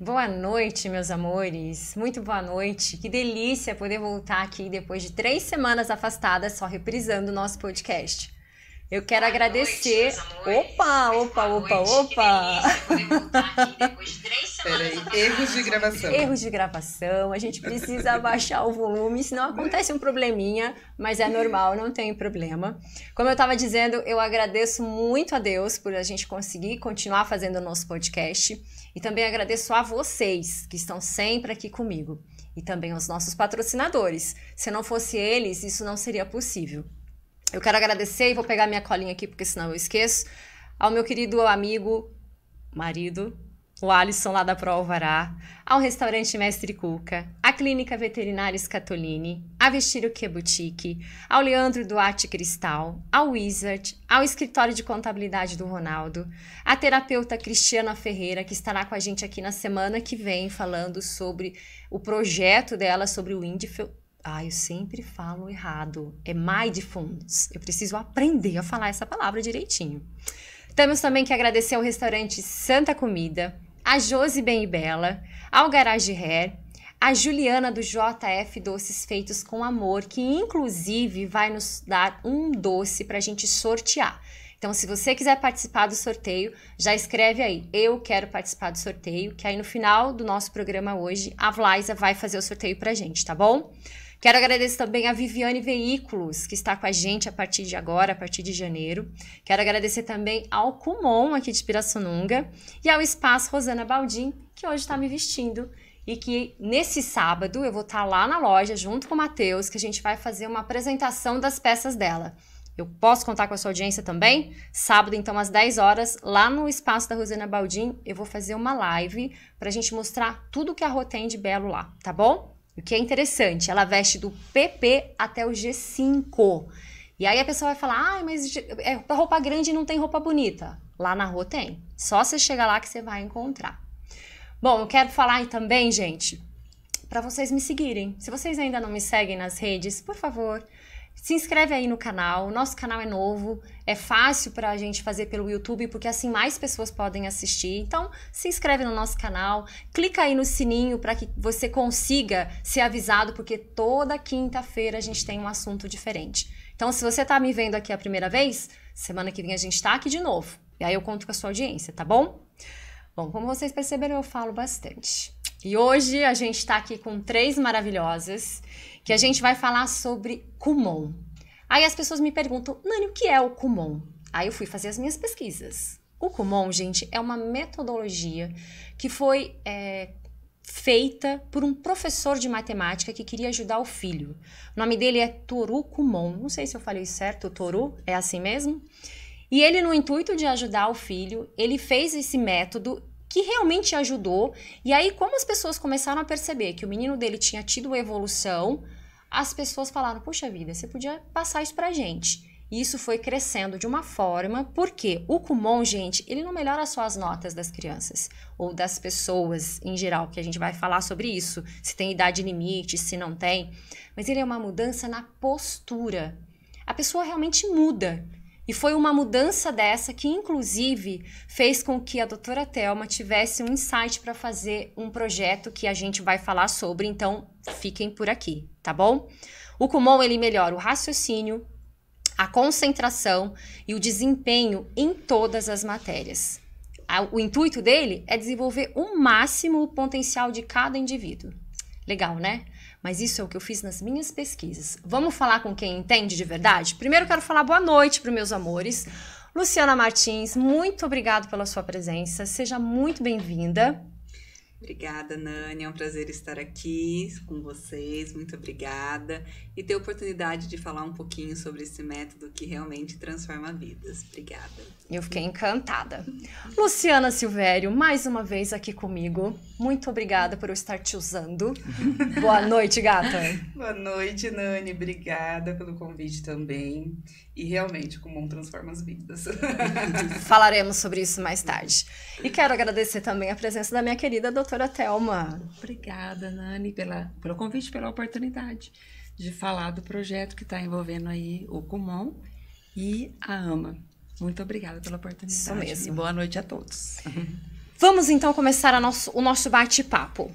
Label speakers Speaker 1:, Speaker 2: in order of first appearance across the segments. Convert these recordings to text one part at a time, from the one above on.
Speaker 1: Boa noite, meus amores. Muito boa noite. Que delícia poder voltar aqui depois de três semanas afastada, só reprisando o nosso podcast. Eu quero boa agradecer. Noite, opa, opa, opa, noite. opa. Que delícia poder voltar aqui
Speaker 2: depois de três Peraí, erros de gravação. Erros
Speaker 1: de gravação, a gente precisa abaixar o volume, senão acontece um probleminha, mas é normal, não tem problema. Como eu estava dizendo, eu agradeço muito a Deus por a gente conseguir continuar fazendo o nosso podcast. E também agradeço a vocês que estão sempre aqui comigo e também aos nossos patrocinadores. Se não fosse eles, isso não seria possível. Eu quero agradecer e vou pegar minha colinha aqui porque senão eu esqueço ao meu querido amigo, marido o Alisson lá da Pro Alvará, ao restaurante Mestre Cuca, à Clínica Veterinária Scatolini, a Vestir o Que é Boutique, ao Leandro Duarte Cristal, ao Wizard, ao Escritório de Contabilidade do Ronaldo, à terapeuta Cristiana Ferreira, que estará com a gente aqui na semana que vem falando sobre o projeto dela sobre o Indifel. Ah, eu sempre falo errado. É mindfulness. Eu preciso aprender a falar essa palavra direitinho. Temos também que agradecer ao restaurante Santa Comida, a Josi Bem e Bela, ao Garage Hair, a Juliana do JF Doces Feitos com Amor, que inclusive vai nos dar um doce para a gente sortear. Então, se você quiser participar do sorteio, já escreve aí, eu quero participar do sorteio, que aí no final do nosso programa hoje, a Vlaisa vai fazer o sorteio a gente, tá bom? Quero agradecer também a Viviane Veículos, que está com a gente a partir de agora, a partir de janeiro. Quero agradecer também ao Kumon, aqui de Pirassununga, e ao Espaço Rosana Baldim, que hoje está me vestindo. E que nesse sábado eu vou estar tá lá na loja junto com o Matheus, que a gente vai fazer uma apresentação das peças dela. Eu posso contar com a sua audiência também? Sábado, então, às 10 horas, lá no espaço da Rosana Baldim, eu vou fazer uma live para a gente mostrar tudo que a Rotem de belo lá, tá bom? O que é interessante, ela veste do PP até o G5. E aí a pessoa vai falar, ah, mas é roupa grande não tem roupa bonita. Lá na rua tem. Só você chegar lá que você vai encontrar. Bom, eu quero falar também, gente, para vocês me seguirem. Se vocês ainda não me seguem nas redes, por favor, se inscreve aí no canal, o nosso canal é novo, é fácil para a gente fazer pelo YouTube, porque assim mais pessoas podem assistir. Então, se inscreve no nosso canal, clica aí no sininho para que você consiga ser avisado, porque toda quinta-feira a gente tem um assunto diferente. Então, se você está me vendo aqui a primeira vez, semana que vem a gente está aqui de novo. E aí eu conto com a sua audiência, tá bom? Bom, como vocês perceberam, eu falo bastante. E hoje a gente está aqui com três maravilhosas que a gente vai falar sobre Kumon. Aí as pessoas me perguntam, Nani, o que é o Kumon? Aí eu fui fazer as minhas pesquisas. O Kumon, gente, é uma metodologia que foi é, feita por um professor de matemática que queria ajudar o filho. O nome dele é Toru Kumon. Não sei se eu falei certo, Toru, é assim mesmo? E ele, no intuito de ajudar o filho, ele fez esse método que realmente ajudou. E aí, como as pessoas começaram a perceber que o menino dele tinha tido evolução, as pessoas falaram: puxa vida, você podia passar isso pra gente. E isso foi crescendo de uma forma, porque o Kumon, gente, ele não melhora só as notas das crianças ou das pessoas em geral, que a gente vai falar sobre isso, se tem idade limite, se não tem, mas ele é uma mudança na postura. A pessoa realmente muda. E foi uma mudança dessa que, inclusive, fez com que a doutora Thelma tivesse um insight para fazer um projeto que a gente vai falar sobre, então fiquem por aqui, tá bom? O Kumon, ele melhora o raciocínio, a concentração e o desempenho em todas as matérias. O intuito dele é desenvolver o máximo o potencial de cada indivíduo. Legal, né? mas isso é o que eu fiz nas minhas pesquisas. Vamos falar com quem entende de verdade? Primeiro, quero falar boa noite para meus amores. Luciana Martins, muito obrigado pela sua presença. Seja muito bem-vinda.
Speaker 3: Obrigada, Nani. É um prazer estar aqui com vocês. Muito obrigada e ter a oportunidade de falar um pouquinho sobre esse método que realmente transforma vidas. Obrigada. Eu fiquei encantada.
Speaker 1: Luciana Silvério, mais uma vez aqui comigo. Muito obrigada por eu estar te usando. Boa noite, gata.
Speaker 2: Boa noite, Nani. Obrigada pelo convite também. E realmente, o comum transforma as vidas.
Speaker 1: Falaremos sobre isso mais tarde. E quero agradecer também a presença da minha querida doutora Thelma. Obrigada, Nani, pela, pelo convite,
Speaker 4: pela oportunidade de falar do projeto que está envolvendo aí o Kumon e a AMA. Muito obrigada pela oportunidade. Isso mesmo. E boa noite a todos.
Speaker 1: Vamos então começar nosso, o nosso bate-papo.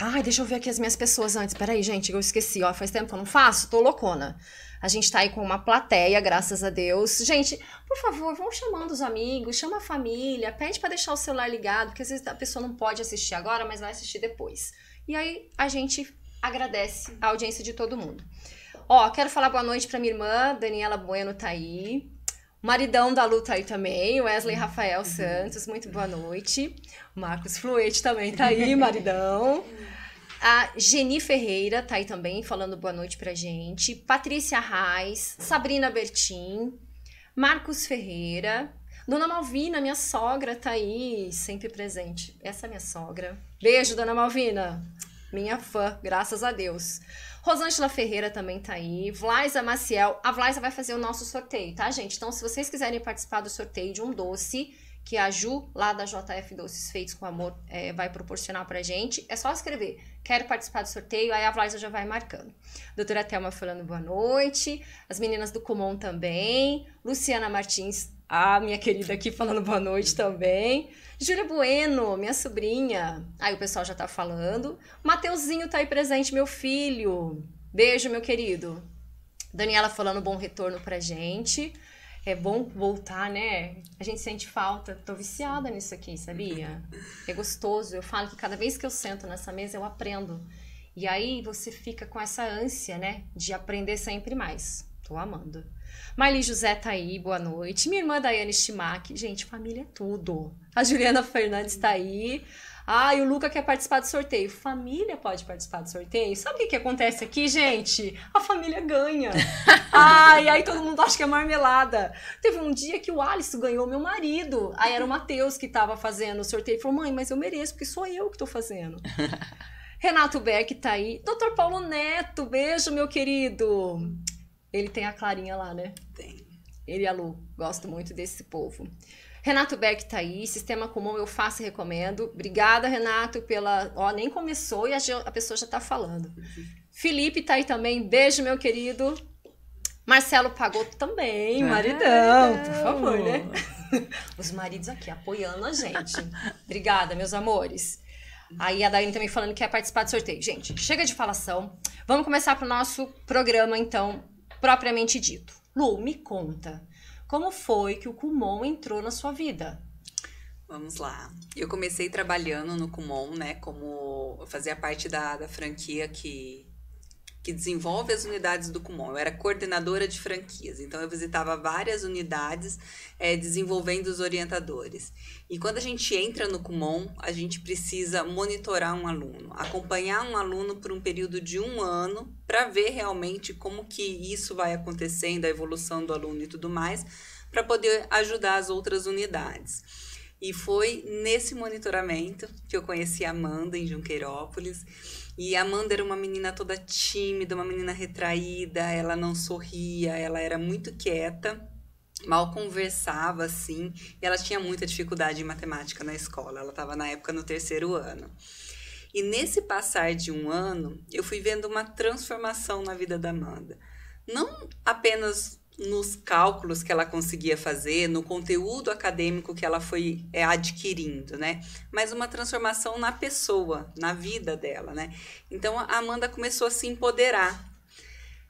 Speaker 1: Ai, deixa eu ver aqui as minhas pessoas antes. Peraí, gente, eu esqueci, ó. Faz tempo que eu não faço, tô loucona. A gente tá aí com uma plateia, graças a Deus. Gente, por favor, vão chamando os amigos, chama a família, pede para deixar o celular ligado, porque às vezes a pessoa não pode assistir agora, mas vai assistir depois. E aí a gente agradece a audiência de todo mundo. Ó, quero falar boa noite para minha irmã, Daniela Bueno tá aí. Maridão da Lu tá aí também, Wesley Rafael uhum. Santos, muito boa noite. Marcos Fluete também tá aí, maridão. A Geni Ferreira tá aí também, falando boa noite pra gente. Patrícia Reis, Sabrina Bertin, Marcos Ferreira. Dona Malvina, minha sogra, tá aí, sempre presente. Essa é minha sogra. Beijo, Dona Malvina minha fã, graças a Deus. Rosângela Ferreira também tá aí, Vlaisa Maciel. A Vlaisa vai fazer o nosso sorteio, tá, gente? Então, se vocês quiserem participar do sorteio de um doce que a Ju, lá da JF Doces Feitos com Amor, é, vai proporcionar pra gente, é só escrever. Quero participar do sorteio, aí a Vlaisa já vai marcando. Doutora Thelma falando boa noite, as meninas do Comum também, Luciana Martins ah, minha querida aqui falando boa noite também. Júlia Bueno, minha sobrinha. Aí o pessoal já tá falando. Mateuzinho tá aí presente, meu filho. Beijo, meu querido. Daniela falando bom retorno pra gente. É bom voltar, né? A gente sente falta. Tô viciada nisso aqui, sabia? É gostoso. Eu falo que cada vez que eu sento nessa mesa eu aprendo. E aí você fica com essa ânsia, né? De aprender sempre mais. Tô amando. Marli José tá aí, boa noite. Minha irmã Daiane Stimac. Gente, família é tudo. A Juliana Fernandes tá aí. Ah, e o Luca quer participar do sorteio. Família pode participar do sorteio. Sabe o que, que acontece aqui, gente? A família ganha. Ah, e aí todo mundo acha que é marmelada. Teve um dia que o Alisson ganhou meu marido. Aí era o Matheus que estava fazendo o sorteio. Ele falou, mãe, mas eu mereço, porque sou eu que estou fazendo. Renato Beck tá aí. Doutor Paulo Neto, beijo, meu querido. Ele tem a Clarinha lá, né? Tem. Ele e a Lu. Gosto muito desse povo. Renato Beck tá aí, Sistema Comum eu faço e recomendo. Obrigada, Renato, pela. Ó, nem começou e a, a pessoa já tá falando. Felipe tá aí também, beijo, meu querido. Marcelo Pagotto também, maridão, é. maridão, por é. favor, né? Os maridos aqui apoiando a gente. Obrigada, meus amores. Aí a Daiane também falando que quer participar do sorteio. Gente, chega de falação. Vamos começar para o nosso programa, então, propriamente dito. Lu, me conta, como foi que o Kumon entrou na sua
Speaker 3: vida? Vamos lá. Eu comecei trabalhando no Kumon, né? Como eu fazia parte da, da franquia que que desenvolve as unidades do Kumon. Eu era coordenadora de franquias, então eu visitava várias unidades é, desenvolvendo os orientadores. E quando a gente entra no Kumon, a gente precisa monitorar um aluno, acompanhar um aluno por um período de um ano para ver realmente como que isso vai acontecendo, a evolução do aluno e tudo mais, para poder ajudar as outras unidades. E foi nesse monitoramento que eu conheci a Amanda em Junqueirópolis e a Amanda era uma menina toda tímida, uma menina retraída, ela não sorria, ela era muito quieta mal conversava assim, e ela tinha muita dificuldade em matemática na escola. Ela estava na época no terceiro ano. E nesse passar de um ano, eu fui vendo uma transformação na vida da Amanda. Não apenas nos cálculos que ela conseguia fazer, no conteúdo acadêmico que ela foi é, adquirindo, né? Mas uma transformação na pessoa, na vida dela, né? Então a Amanda começou a se empoderar.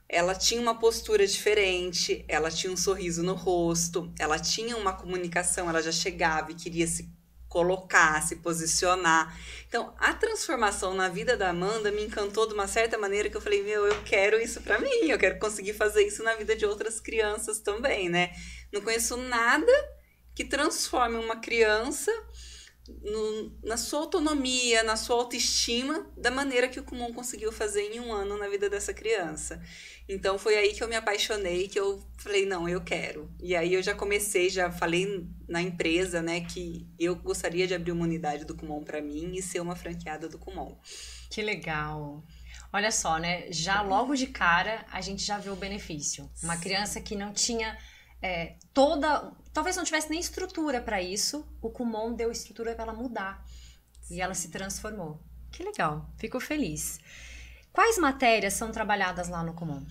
Speaker 3: Ela tinha uma postura diferente, ela tinha um sorriso no rosto, ela tinha uma comunicação, ela já chegava e queria se colocar, se posicionar. Então, a transformação na vida da Amanda me encantou de uma certa maneira que eu falei, meu, eu quero isso para mim, eu quero conseguir fazer isso na vida de outras crianças também, né? Não conheço nada que transforme uma criança no, na sua autonomia, na sua autoestima, da maneira que o Kumon conseguiu fazer em um ano na vida dessa criança. Então foi aí que eu me apaixonei, que eu falei, não, eu quero. E aí eu já comecei, já falei na empresa, né, que eu gostaria de abrir uma unidade do Kumon para mim e ser uma franqueada do Kumon. Que legal. Olha só,
Speaker 1: né, já logo de cara a gente já viu o benefício. Uma criança que não tinha é, toda, talvez não tivesse nem estrutura para isso, o Kumon deu estrutura para ela mudar. E ela se transformou. Que legal. Fico feliz. Quais matérias são trabalhadas lá no Comum?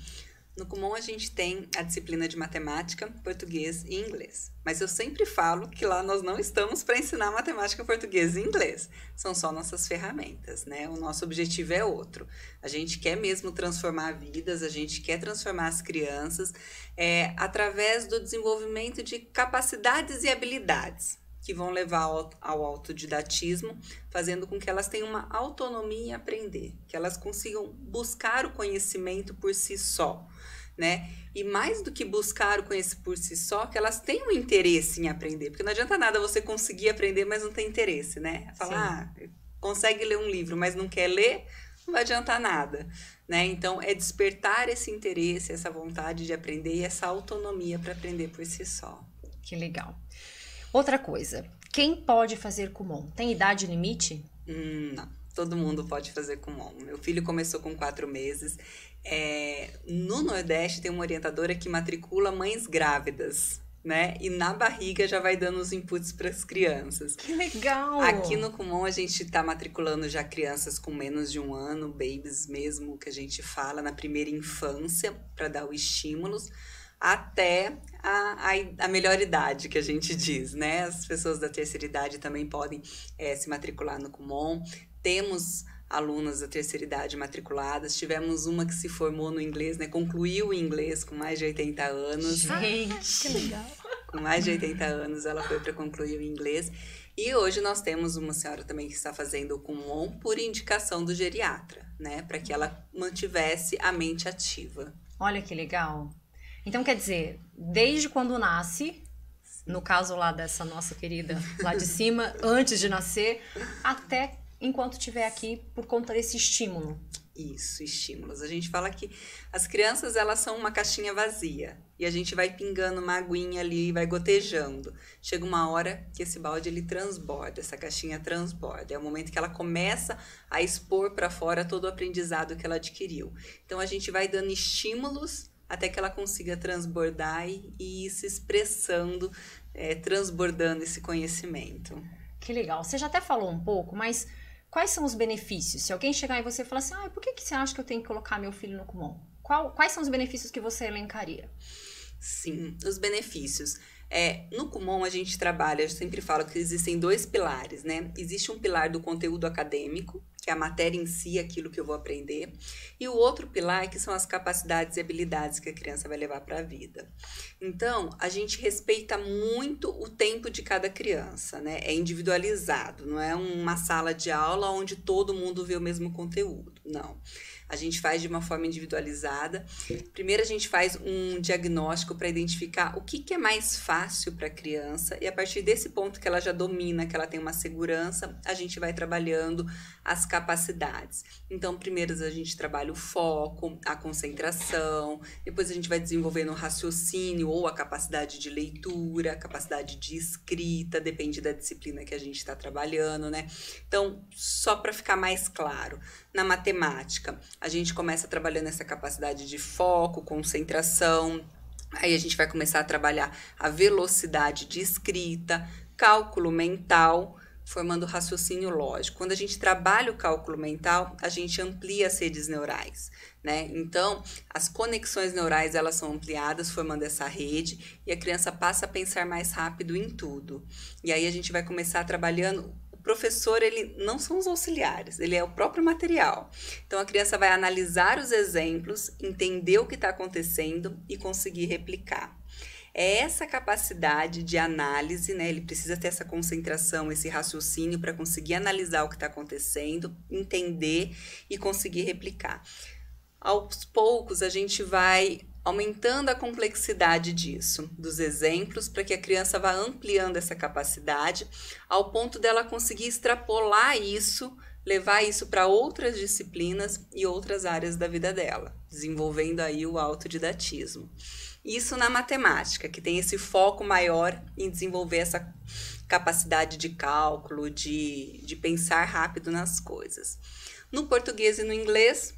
Speaker 3: No Comum a gente tem a disciplina de matemática, português e inglês. Mas eu sempre falo que lá nós não estamos para ensinar matemática, português e inglês. São só nossas ferramentas, né? O nosso objetivo é outro. A gente quer mesmo transformar vidas, a gente quer transformar as crianças é, através do desenvolvimento de capacidades e habilidades que vão levar ao, autodidatismo, fazendo com que elas tenham uma autonomia em aprender, que elas consigam buscar o conhecimento por si só, né? E mais do que buscar o conhecimento por si só, que elas tenham interesse em aprender, porque não adianta nada você conseguir aprender, mas não tem interesse, né? Falar, ah, consegue ler um livro, mas não quer ler, não vai adiantar nada, né? Então é despertar esse interesse, essa vontade de aprender e essa autonomia para aprender por si só.
Speaker 1: Que legal. Outra coisa, quem pode fazer Kumon? Tem idade limite?
Speaker 3: Hum, não, todo mundo pode fazer Kumon. Meu filho começou com quatro meses. É, no Nordeste tem uma orientadora que matricula mães grávidas né? E na barriga já vai dando os inputs para as crianças. Que legal! Aqui no Kumon a gente está matriculando já crianças com menos de um ano, babies mesmo, que a gente fala na primeira infância, para dar os estímulos até a, a, a, melhor idade que a gente diz, né? As pessoas da terceira idade também podem é, se matricular no Kumon. Temos alunas da terceira idade matriculadas. Tivemos uma que se formou no inglês, né? Concluiu o inglês com mais de 80 anos. Gente, ah, que legal. Com mais de 80 anos ela foi para concluir o inglês. E hoje nós temos uma senhora também que está fazendo o Kumon por indicação do geriatra, né? Para que ela mantivesse a mente ativa.
Speaker 1: Olha que legal. Então, quer dizer, desde quando nasce, no caso lá dessa nossa querida lá de cima, antes de nascer, até enquanto estiver aqui por conta desse estímulo.
Speaker 3: Isso, estímulos. A gente fala que as crianças elas são uma caixinha vazia e a gente vai pingando uma aguinha ali, e vai gotejando. Chega uma hora que esse balde ele transborda, essa caixinha transborda. É o momento que ela começa a expor para fora todo o aprendizado que ela adquiriu. Então a gente vai dando estímulos até que ela consiga transbordar e, ir se expressando, é, transbordando esse conhecimento. Que legal. Você já até
Speaker 1: falou um pouco, mas quais são os benefícios? Se alguém chegar e você falar assim, ah, por que, que você acha que eu tenho que colocar meu filho no Kumon? Qual, quais são os benefícios que você elencaria?
Speaker 3: Sim, os benefícios. É, no Kumon a gente trabalha, eu sempre falo que existem dois pilares, né? Existe um pilar do conteúdo acadêmico, é a matéria em si, aquilo que eu vou aprender. E o outro pilar é que são as capacidades e habilidades que a criança vai levar para a vida. Então, a gente respeita muito o tempo de cada criança, né? É individualizado, não é uma sala de aula onde todo mundo vê o mesmo conteúdo, não a gente faz de uma forma individualizada. Primeiro, a gente faz um diagnóstico para identificar o que, que é mais fácil para a criança, e a partir desse ponto que ela já domina, que ela tem uma segurança, a gente vai trabalhando as capacidades. Então, primeiro a gente trabalha o foco, a concentração, depois a gente vai desenvolvendo o raciocínio ou a capacidade de leitura, a capacidade de escrita, depende da disciplina que a gente está trabalhando, né? Então, só para ficar mais claro, na matemática, a gente começa trabalhando essa capacidade de foco, concentração. Aí a gente vai começar a trabalhar a velocidade de escrita, cálculo mental, formando raciocínio lógico. Quando a gente trabalha o cálculo mental, a gente amplia as redes neurais, né? Então, as conexões neurais elas são ampliadas formando essa rede e a criança passa a pensar mais rápido em tudo. E aí a gente vai começar trabalhando professor, ele não são os auxiliares, ele é o próprio material. Então a criança vai analisar os exemplos, entender o que está acontecendo e conseguir replicar. É essa capacidade de análise, né? Ele precisa ter essa concentração, esse raciocínio para conseguir analisar o que está acontecendo, entender e conseguir replicar. Aos poucos a gente vai aumentando a complexidade disso, dos exemplos, para que a criança vá ampliando essa capacidade, ao ponto dela conseguir extrapolar isso, levar isso para outras disciplinas e outras áreas da vida dela, desenvolvendo aí o autodidatismo. Isso na matemática, que tem esse foco maior em desenvolver essa capacidade de cálculo, de, de pensar rápido nas coisas. No português e no inglês,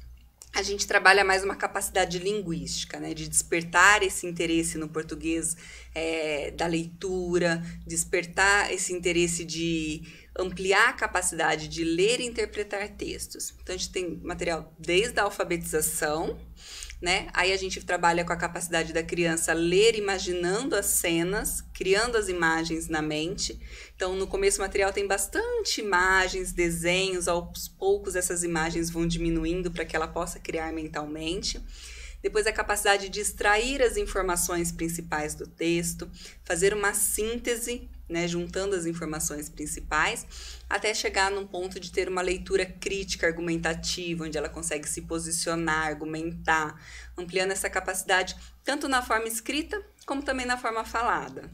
Speaker 3: a gente trabalha mais uma capacidade linguística, né, de despertar esse interesse no português é, da leitura, despertar esse interesse de ampliar a capacidade de ler e interpretar textos. Então, a gente tem material desde a alfabetização né? Aí a gente trabalha com a capacidade da criança ler imaginando as cenas, criando as imagens na mente. Então, no começo o material tem bastante imagens, desenhos, aos poucos essas imagens vão diminuindo para que ela possa criar mentalmente. Depois a capacidade de extrair as informações principais do texto, fazer uma síntese né, juntando as informações principais, até chegar num ponto de ter uma leitura crítica argumentativa, onde ela consegue se posicionar, argumentar, ampliando essa capacidade tanto na forma escrita como também na forma falada.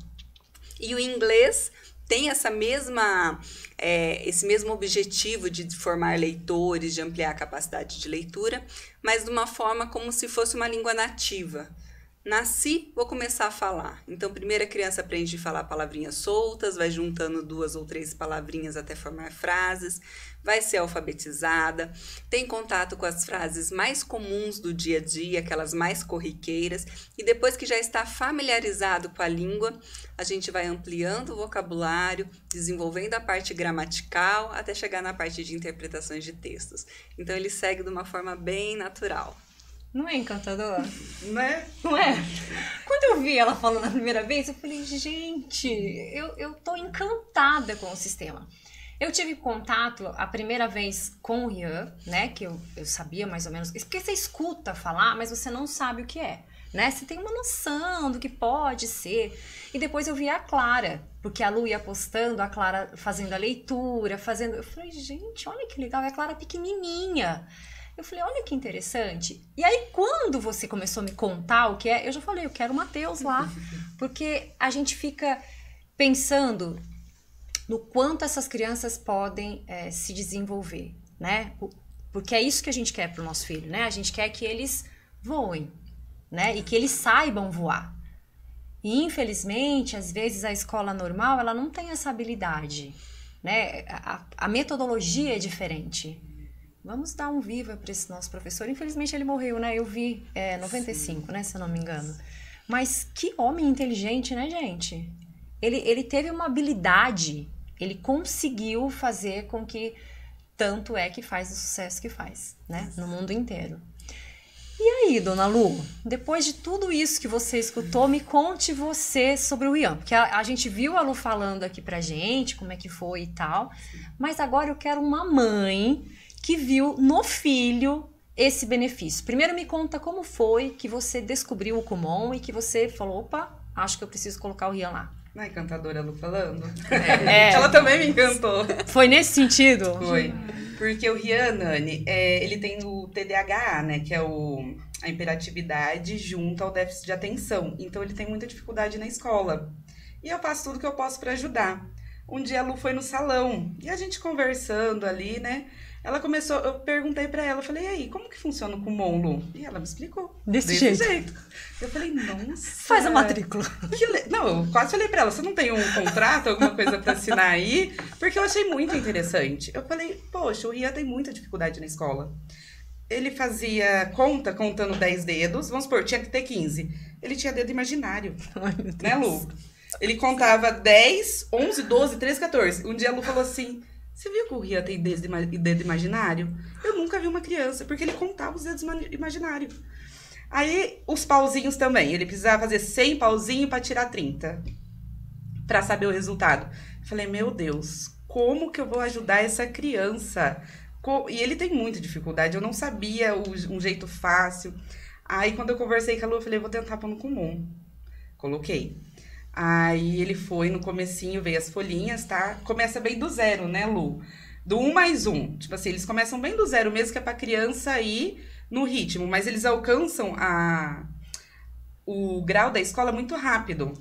Speaker 3: E o inglês tem essa mesma, é, esse mesmo objetivo de formar leitores, de ampliar a capacidade de leitura, mas de uma forma como se fosse uma língua nativa. Nasci, vou começar a falar. Então, primeiro a criança aprende a falar palavrinhas soltas, vai juntando duas ou três palavrinhas até formar frases, vai ser alfabetizada, tem contato com as frases mais comuns do dia a dia, aquelas mais corriqueiras, e depois que já está familiarizado com a língua, a gente vai ampliando o vocabulário, desenvolvendo a parte gramatical até chegar na parte de interpretações de textos. Então, ele segue de uma forma bem natural.
Speaker 1: Não é encantador? Não é? Não é? Quando eu vi ela falando a primeira vez, eu falei, gente, eu, eu tô encantada com o sistema. Eu tive contato a primeira vez com o Rian, né? Que eu, eu sabia mais ou menos. Porque você escuta falar, mas você não sabe o que é, né? Você tem uma noção do que pode ser. E depois eu vi a Clara, porque a Lu ia postando, a Clara fazendo a leitura, fazendo. Eu falei, gente, olha que legal, é a Clara pequenininha. Eu falei, olha que interessante. E aí, quando você começou a me contar o que é, eu já falei, eu quero o Matheus lá. Porque a gente fica pensando no quanto essas crianças podem é, se desenvolver, né? Porque é isso que a gente quer para o nosso filho, né? A gente quer que eles voem, né? E que eles saibam voar. E infelizmente, às vezes a escola normal ela não tem essa habilidade, né? A, a metodologia é diferente. Vamos dar um viva para esse nosso professor. Infelizmente ele morreu, né? Eu vi, é, 95, Sim. né? Se eu não me engano. Mas que homem inteligente, né, gente? Ele, ele teve uma habilidade, ele conseguiu fazer com que tanto é que faz o sucesso que faz, né? No mundo inteiro. E aí, dona Lu, depois de tudo isso que você escutou, me conte você sobre o Ian. Porque a, a gente viu a Lu falando aqui pra gente como é que foi e tal. Mas agora eu quero uma mãe que viu no filho esse benefício. Primeiro me conta como foi que você descobriu o Kumon e que você falou, opa, acho que eu preciso
Speaker 2: colocar o Rian lá. Não encantadora cantadora Lu falando? É, é. Ela também me encantou.
Speaker 1: Foi nesse sentido? Foi.
Speaker 2: Porque o Rian, Nani, é, ele tem o TDAH, né? Que é o, a imperatividade junto ao déficit de atenção. Então ele tem muita dificuldade na escola. E eu faço tudo que eu posso para ajudar. Um dia a Lu foi no salão e a gente conversando ali, né? Ela começou, eu perguntei para ela, falei, e aí, como que funciona o Kumon, Lu? E ela me explicou. Desse, desse jeito. jeito. Eu falei, nossa. Faz a matrícula. Le... Não, eu quase falei para ela, você não tem um contrato, alguma coisa para assinar aí? Porque eu achei muito interessante. Eu falei, poxa, o Ria tem muita dificuldade na escola. Ele fazia conta contando 10 dedos, vamos supor, tinha que ter 15. Ele tinha dedo imaginário. Ai, né, Lu? Ele contava 10, 11, 12, 13, 14. Um dia a Lu falou assim: você viu que o Ria tem dedo, dedo imaginário? Eu nunca vi uma criança, porque ele contava os dedos imaginários. Aí, os pauzinhos também. Ele precisava fazer 100 pauzinhos para tirar 30. Para saber o resultado. Falei, meu Deus, como que eu vou ajudar essa criança? E ele tem muita dificuldade. Eu não sabia um jeito fácil. Aí, quando eu conversei com a Lu, eu falei, vou tentar pano comum. Coloquei. Aí ele foi no comecinho, veio as folhinhas, tá? Começa bem do zero, né, Lu? Do um mais um. Tipo assim, eles começam bem do zero, mesmo que é pra criança ir no ritmo, mas eles alcançam a o grau da escola muito rápido.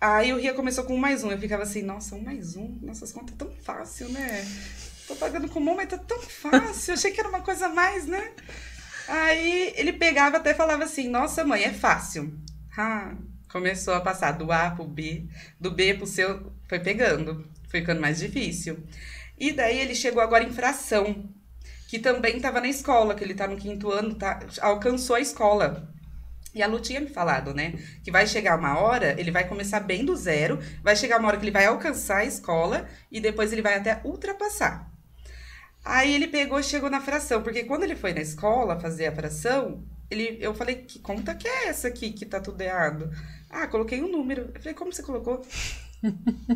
Speaker 2: Aí o Ria começou com um mais um. Eu ficava assim, nossa, um mais um? Nossas contas tão fácil, né? Tô pagando com mão, mas tá tão fácil. Eu achei que era uma coisa mais, né? Aí ele pegava até falava assim, nossa mãe, é fácil. Ah, começou a passar do A pro B, do B pro seu, foi pegando, foi ficando mais difícil. E daí ele chegou agora em fração, que também estava na escola, que ele está no quinto ano, tá, alcançou a escola. E a Lu tinha me falado, né? Que vai chegar uma hora, ele vai começar bem do zero, vai chegar uma hora que ele vai alcançar a escola e depois ele vai até ultrapassar. Aí ele pegou, chegou na fração, porque quando ele foi na escola fazer a fração, ele, eu falei, que conta que é essa aqui que tá tudo errado? Ah, coloquei um número. Eu falei, como você colocou?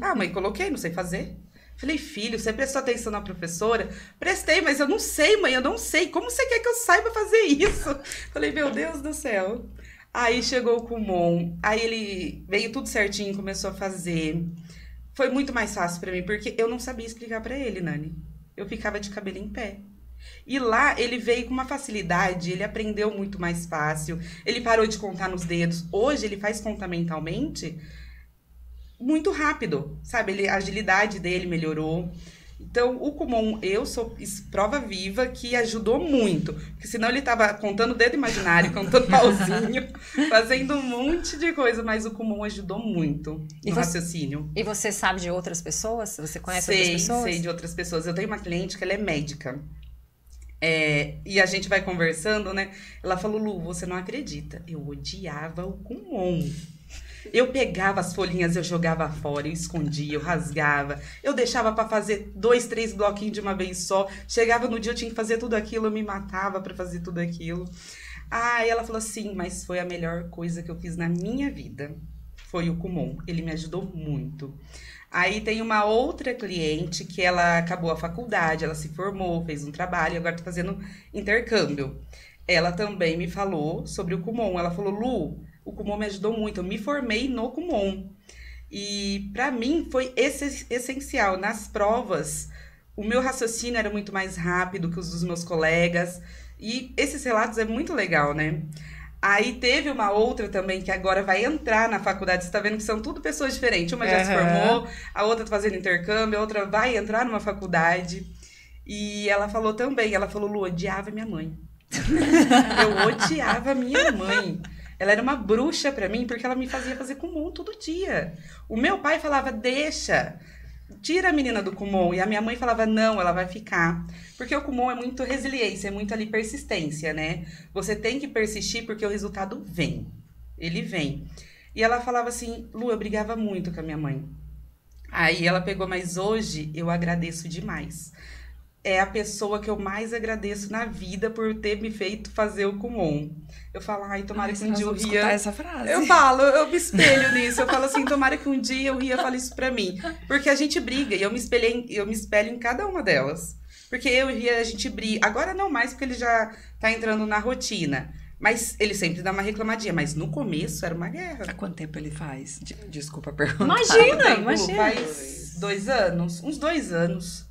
Speaker 2: ah, mãe, coloquei, não sei fazer. Eu falei, filho, você prestou atenção na professora? Prestei, mas eu não sei, mãe, eu não sei. Como você quer que eu saiba fazer isso? Eu falei, meu Deus do céu. Aí chegou o Kumon, aí ele veio tudo certinho, começou a fazer. Foi muito mais fácil para mim, porque eu não sabia explicar para ele, Nani. Eu ficava de cabelo em pé. E lá ele veio com uma facilidade, ele aprendeu muito mais fácil, ele parou de contar nos dedos. Hoje ele faz conta mentalmente muito rápido, sabe? Ele, a agilidade dele melhorou. Então, o Kumon, eu sou prova viva que ajudou muito. Porque senão ele estava contando dedo imaginário, contando pauzinho, fazendo um monte de coisa, mas o Kumon ajudou muito e no você, raciocínio. E você sabe de outras pessoas? Você conhece sei, outras pessoas? Sei de outras pessoas. Eu tenho uma cliente que ela é médica. É, e a gente vai conversando, né? Ela falou, Lu, você não acredita. Eu odiava o Kumon. Eu pegava as folhinhas, eu jogava fora, eu escondia, eu rasgava, eu deixava para fazer dois, três bloquinhos de uma vez só. Chegava no dia, eu tinha que fazer tudo aquilo, eu me matava para fazer tudo aquilo. Aí ela falou assim, mas foi a melhor coisa que eu fiz na minha vida. Foi o Kumon. Ele me ajudou muito. Aí tem uma outra cliente que ela acabou a faculdade, ela se formou, fez um trabalho, agora tá fazendo intercâmbio. Ela também me falou sobre o Kumon. Ela falou: "Lu, o Kumon me ajudou muito. Eu me formei no Kumon". E para mim foi essencial nas provas. O meu raciocínio era muito mais rápido que os dos meus colegas. E esses relatos é muito legal, né? Aí teve uma outra também que agora vai entrar na faculdade. Você está vendo que são tudo pessoas diferentes. Uma uhum. já se formou, a outra tá fazendo intercâmbio, a outra vai entrar numa faculdade. E ela falou também, ela falou, Lu, odiava minha mãe. eu odiava minha mãe. Ela era uma bruxa para mim porque ela me fazia fazer comum todo dia. O meu pai falava, deixa tira a menina do Kumon. E a minha mãe falava, não, ela vai ficar. Porque o Kumon é muito resiliência, é muito ali persistência, né? Você tem que persistir porque o resultado vem. Ele vem. E ela falava assim, Lu, eu brigava muito com a minha mãe. Aí ela pegou, mas hoje eu agradeço demais é a pessoa que eu mais agradeço na vida por ter me feito fazer o Kumon. Eu falo, ai, tomara ai, que um dia eu ria. Essa frase. Eu falo, eu me espelho nisso. Eu falo assim, tomara que um dia eu ria fale isso pra mim. Porque a gente briga e eu me, espelhei, eu me espelho em cada uma delas. Porque eu e Ria, a gente briga. Agora não mais, porque ele já tá entrando na rotina. Mas ele sempre dá uma reclamadinha. Mas no começo era uma guerra. Há quanto tempo ele faz? Desculpa a pergunta. Imagina, imagina. Faz dois anos? Uns dois anos.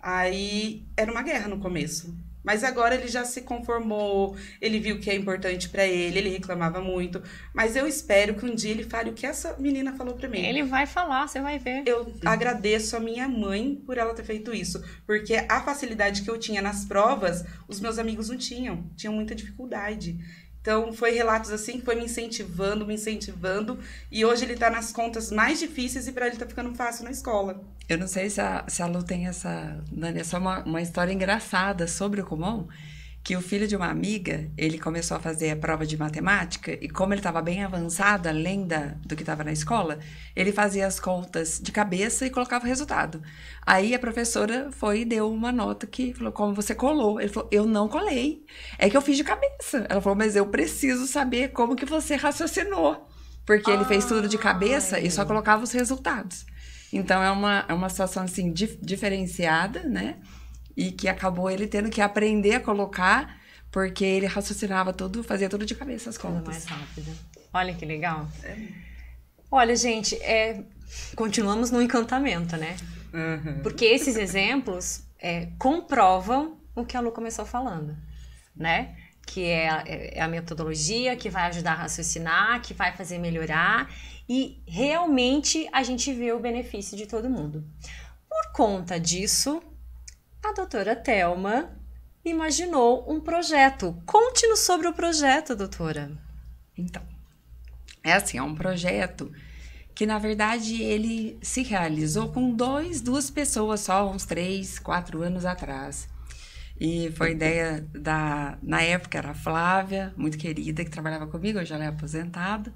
Speaker 2: Aí era uma guerra no começo. Mas agora ele já se conformou, ele viu que é importante para ele, ele reclamava muito. Mas eu espero que um dia ele fale o que essa menina falou para mim. Ele
Speaker 1: vai falar, você vai ver. Eu
Speaker 2: agradeço a minha mãe por ela ter feito isso, porque a facilidade que eu tinha nas provas, os meus amigos não tinham, tinham muita dificuldade. Então, foi relatos assim que foi me incentivando, me incentivando. E hoje ele tá nas contas mais difíceis e para ele tá ficando fácil na escola.
Speaker 4: Eu não sei se a, se a Lu tem essa. Nani, é só uma, uma história engraçada sobre o Kumon que o filho de uma amiga, ele começou a fazer a prova de matemática e como ele estava bem avançado, além da, do que estava na escola, ele fazia as contas de cabeça e colocava o resultado. Aí a professora foi e deu uma nota que falou, como você colou? Ele falou, eu não colei, é que eu fiz de cabeça. Ela falou, mas eu preciso saber como que você raciocinou, porque ah, ele fez tudo de cabeça ai. e só colocava os resultados. Então é uma, é uma situação assim dif diferenciada, né? e que acabou ele tendo que aprender a colocar porque ele raciocinava tudo, fazia tudo de cabeça
Speaker 1: as contas. Tudo mais rápido. Olha que legal. É. Olha, gente, é, continuamos no encantamento, né? Uhum. Porque esses exemplos é, comprovam o que a Lu começou falando, né? Que é, é é a metodologia que vai ajudar a raciocinar, que vai fazer melhorar e realmente a gente vê o benefício de todo mundo. Por conta disso, a doutora Thelma imaginou um projeto. Conte-nos sobre o projeto, doutora. Então, é assim, é um projeto
Speaker 4: que na verdade ele se realizou com dois, duas pessoas só, uns três, quatro anos atrás. E foi ideia da, na época era a Flávia, muito querida, que trabalhava comigo, hoje ela é aposentada.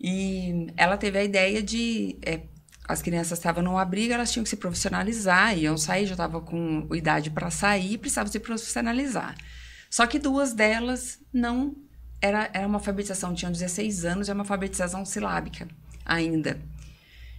Speaker 4: E ela teve a ideia de é, as crianças estavam numa briga, elas tinham que se profissionalizar, iam sair, já estavam com idade para sair, precisavam se profissionalizar. Só que duas delas não. Era, era uma alfabetização, tinham 16 anos, é uma alfabetização silábica ainda.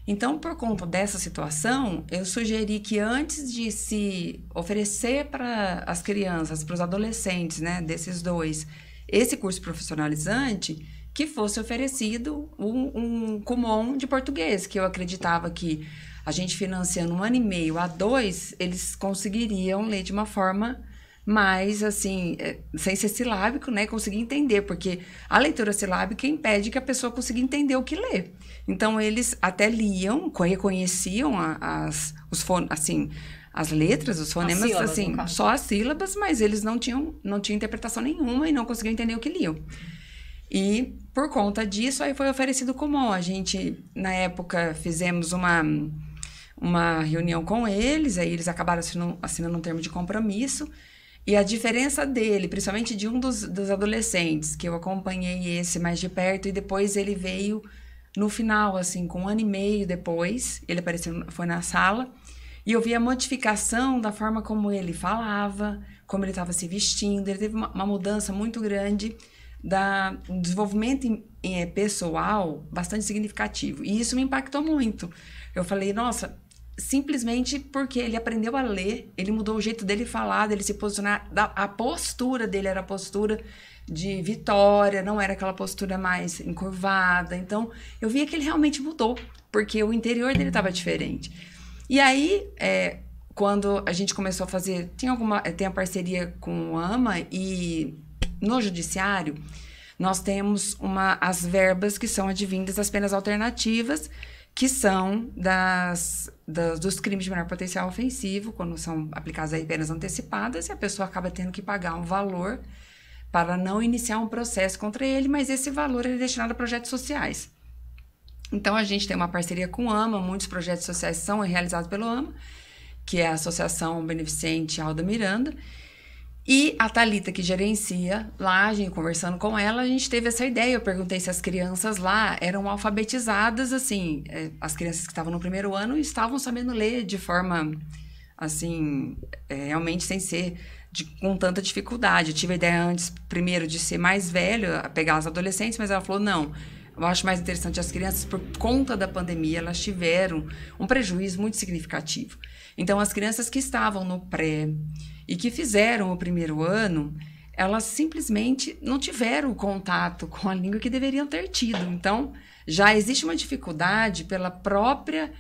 Speaker 4: Então, por conta dessa situação, eu sugeri que antes de se oferecer para as crianças, para os adolescentes, né, desses dois, esse curso profissionalizante, que fosse oferecido um, um de português, que eu acreditava que a gente financiando um ano e meio a dois, eles conseguiriam ler de uma forma mais, assim, é, sem ser silábico, né? Conseguir entender, porque a leitura silábica impede que a pessoa consiga entender o que lê. Então, eles até liam, reconheciam as, os fon assim, as letras, os fonemas, as sílabas, assim, só as sílabas, mas eles não tinham, não tinham interpretação nenhuma e não conseguiam entender o que liam. E por conta disso, aí foi oferecido como A gente, na época, fizemos uma, uma reunião com eles, aí eles acabaram assinando, assinando um termo de compromisso. E a diferença dele, principalmente de um dos, dos adolescentes, que eu acompanhei esse mais de perto, e depois ele veio no final, assim, com um ano e meio depois, ele apareceu, foi na sala, e eu vi a modificação da forma como ele falava, como ele estava se vestindo, ele teve uma, uma mudança muito grande da um desenvolvimento eh, pessoal bastante significativo. E isso me impactou muito. Eu falei, nossa, simplesmente porque ele aprendeu a ler, ele mudou o jeito dele falar, dele se posicionar, a postura dele era a postura de vitória, não era aquela postura mais encurvada. Então, eu via que ele realmente mudou, porque o interior dele estava diferente. E aí, é, quando a gente começou a fazer, tinha alguma, eh, tem a parceria com o Ama e no judiciário, nós temos uma, as verbas que são advindas das penas alternativas, que são das, das, dos crimes de menor potencial ofensivo, quando são aplicadas aí penas antecipadas, e a pessoa acaba tendo que pagar um valor para não iniciar um processo contra ele, mas esse valor é destinado a projetos sociais. Então a gente tem uma parceria com o AMA, muitos projetos sociais são realizados pelo AMA, que é a Associação Beneficente Alda Miranda, e a Talita que gerencia lá, a gente conversando com ela, a gente teve essa ideia. Eu perguntei se as crianças lá eram alfabetizadas, assim, eh, as crianças que estavam no primeiro ano estavam sabendo ler de forma, assim, eh, realmente sem ser de, com tanta dificuldade. Eu tive a ideia antes, primeiro, de ser mais velho, pegar as adolescentes, mas ela falou, não, eu acho mais interessante as crianças, por conta da pandemia, elas tiveram um prejuízo muito significativo. Então, as crianças que estavam no pré e que fizeram o primeiro ano, elas simplesmente não tiveram o contato com a língua que deveriam ter tido. Então, já existe uma dificuldade pela própria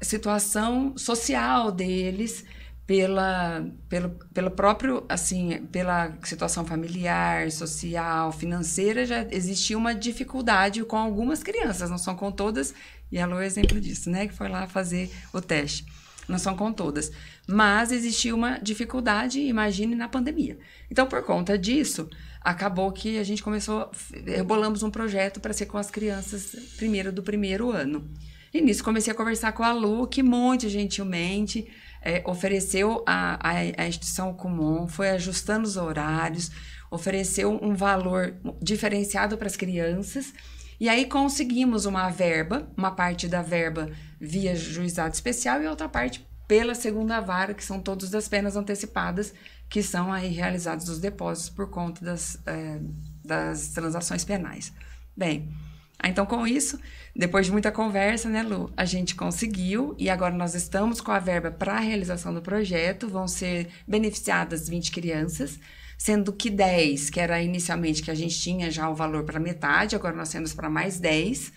Speaker 4: situação social deles, pela, pelo, pelo próprio, assim, pela situação familiar, social, financeira, já existia uma dificuldade com algumas crianças, não são com todas, e a Lô é exemplo disso, né, que foi lá fazer o teste não são com todas. Mas existiu uma dificuldade, imagine, na pandemia. Então, por conta disso, acabou que a gente começou, rebolamos um projeto para ser com as crianças primeiro do primeiro ano. E nisso comecei a conversar com a Lu, que muito gentilmente é, ofereceu a, a, a instituição comum, foi ajustando os horários, ofereceu um valor diferenciado para as crianças. E aí conseguimos uma verba, uma parte da verba via juizado especial e outra parte pela segunda vara, que são todas as penas antecipadas, que são aí realizados os depósitos por conta das, é, das transações penais. Bem, ah, então com isso, depois de muita conversa, né, Lu, a gente conseguiu e agora nós estamos com a verba para a realização do projeto, vão ser beneficiadas 20 crianças, sendo que 10, que era inicialmente que a gente tinha já o valor para metade, agora nós temos para mais 10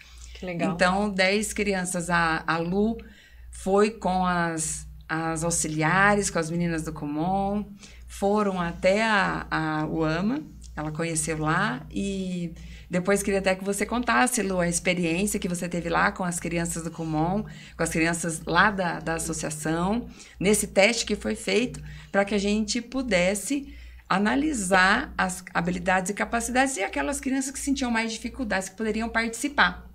Speaker 4: Legal. Então, 10 crianças. A, a Lu foi com as, as auxiliares, com as meninas do comum foram até a, a UAMA, ela conheceu lá e depois queria até que você contasse, Lu, a experiência que você teve lá com as crianças do comum com as crianças lá da, da associação, nesse teste que foi feito, para que a gente pudesse analisar as habilidades e capacidades e aquelas crianças que sentiam mais dificuldades que poderiam participar.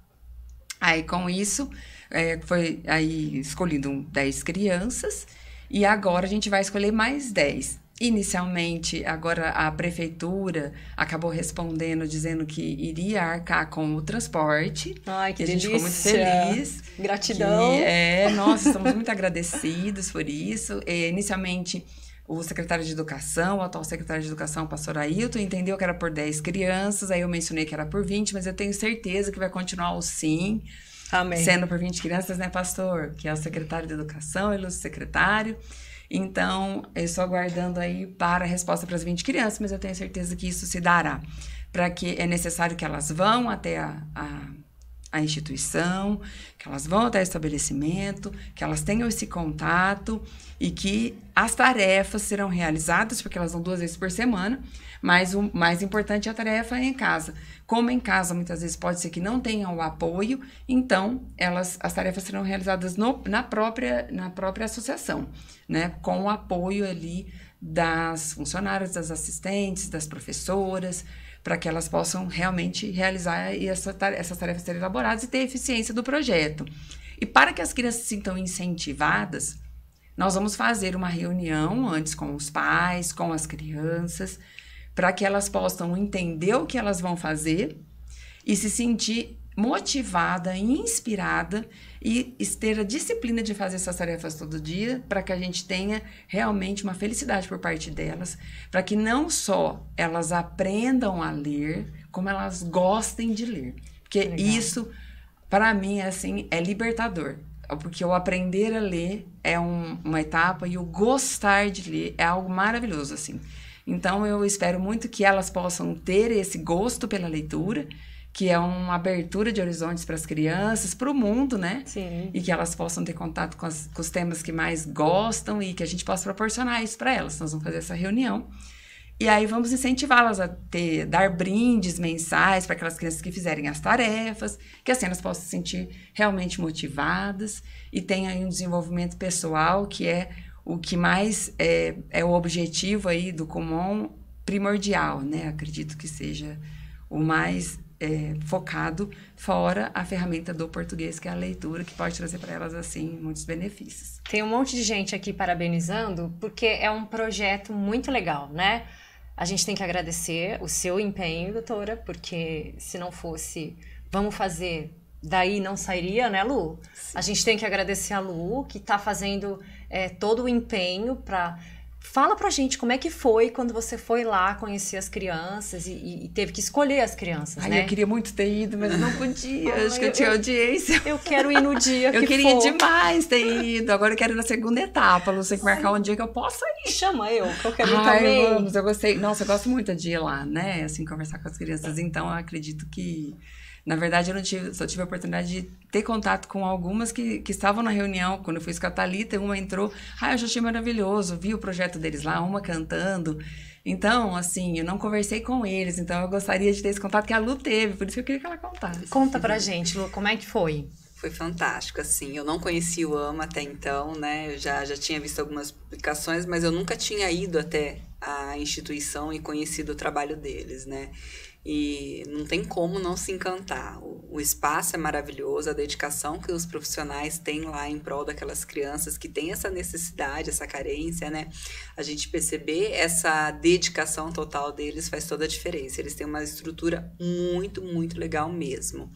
Speaker 4: Aí, com isso, é, foi aí escolhido 10 crianças e agora a gente vai escolher mais 10. Inicialmente, agora a prefeitura acabou respondendo dizendo que iria arcar com o transporte. Ai, que, que a gente ficou muito feliz. Gratidão. Que, é, nós estamos muito agradecidos por isso. E, é, inicialmente, o secretário de Educação, o atual secretário de Educação, pastor Ailton, entendeu que era por 10 crianças, aí eu mencionei que era por 20, mas eu tenho certeza que vai continuar o sim. Amém. Sendo por 20 crianças, né, pastor? Que é o secretário de Educação, o secretário. Então, eu estou aguardando aí para a resposta para as 20 crianças, mas eu tenho certeza que isso se dará. Para que é necessário que elas vão até a, a à instituição, que elas vão até o estabelecimento, que elas tenham esse contato e que as tarefas serão realizadas, porque elas vão duas vezes por semana, mas o mais importante é a tarefa em casa. Como em casa muitas vezes pode ser que não tenham o apoio, então elas as tarefas serão realizadas no, na, própria, na própria associação, né? com o apoio ali das funcionárias, das assistentes, das professoras, para que elas possam realmente realizar essa, essas tarefas serem elaboradas e ter eficiência do projeto. E para que as crianças se sintam incentivadas, nós vamos fazer uma reunião antes com os pais, com as crianças, para que elas possam entender o que elas vão fazer e se sentir motivada inspirada e ter a disciplina de fazer essas tarefas todo dia para que a gente tenha realmente uma felicidade por parte delas, para que não só elas aprendam a ler, como elas gostem de ler. Porque Legal. isso, para mim, é assim, é libertador. Porque o aprender a ler é um, uma etapa e o gostar de ler é algo maravilhoso, assim. Então, eu espero muito que elas possam ter esse gosto pela leitura que é uma abertura de horizontes para as crianças, para o mundo, né? Sim. E que elas possam ter contato com, as, com, os temas que mais gostam e que a gente possa proporcionar isso para elas. Nós vamos fazer essa reunião. E aí vamos incentivá-las a ter, dar brindes mensais para aquelas crianças que fizerem as tarefas, que assim elas possam se sentir realmente motivadas e tenham aí um desenvolvimento pessoal que é o que mais é, é o objetivo aí do Comum primordial, né? Acredito que seja o mais é, focado, fora a ferramenta do português,
Speaker 1: que é a leitura, que pode trazer para elas, assim, muitos benefícios. Tem um monte de gente aqui parabenizando, porque é um projeto muito legal, né? A gente tem que agradecer o seu empenho, doutora, porque se não fosse, vamos fazer daí não sairia, né, Lu? Sim. A gente tem que agradecer a Lu, que está fazendo é, todo o empenho para Fala pra gente como é que foi quando você foi lá conhecer as crianças e, e teve que escolher as crianças, Ai, né? Eu queria muito ter ido, mas não podia. Ai, acho que eu, eu tinha audiência. Eu quero ir no dia que Eu queria for.
Speaker 4: demais ter ido. Agora eu quero ir na segunda etapa. Não sei é que marcar é um dia
Speaker 1: que eu possa ir. Chama eu, que eu quero ir também. Vamos,
Speaker 4: eu gostei. Nossa, eu gosto muito de ir lá, né? Assim, conversar com as crianças. Então, eu acredito que na verdade, eu não tive, só tive a oportunidade de ter contato com algumas que, que estavam na reunião. Quando eu fui escutar a Thalita, uma entrou. Ah, eu já achei maravilhoso, vi o projeto deles lá, uma cantando. Então, assim, eu não conversei com eles, então eu gostaria de ter esse contato que a Lu teve, por isso que eu queria que ela contasse. Conta pra gente, Lu, como é que foi?
Speaker 3: Foi fantástico, assim. Eu não conheci o AMA até então, né? Eu já, já tinha visto algumas publicações, mas eu nunca tinha ido até a instituição e conhecido o trabalho deles, né? e não tem como não se encantar. O, espaço é maravilhoso, a dedicação que os profissionais têm lá em prol daquelas crianças que têm essa necessidade, essa carência, né? A gente perceber essa dedicação total deles faz toda a diferença. Eles têm uma estrutura muito, muito legal mesmo.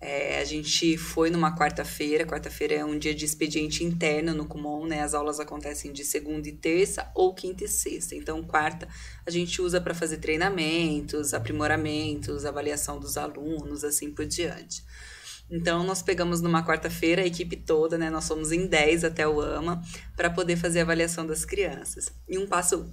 Speaker 3: É, a gente foi numa quarta-feira, quarta-feira é um dia de expediente interno no Kumon, né? As aulas acontecem de segunda e terça ou quinta e sexta. Então, quarta a gente usa para fazer treinamentos, aprimoramentos, avaliação dos alunos, assim por diante. Então, nós pegamos numa quarta-feira a equipe toda, né? Nós somos em 10 até o AMA, para poder fazer a avaliação das crianças. E um passo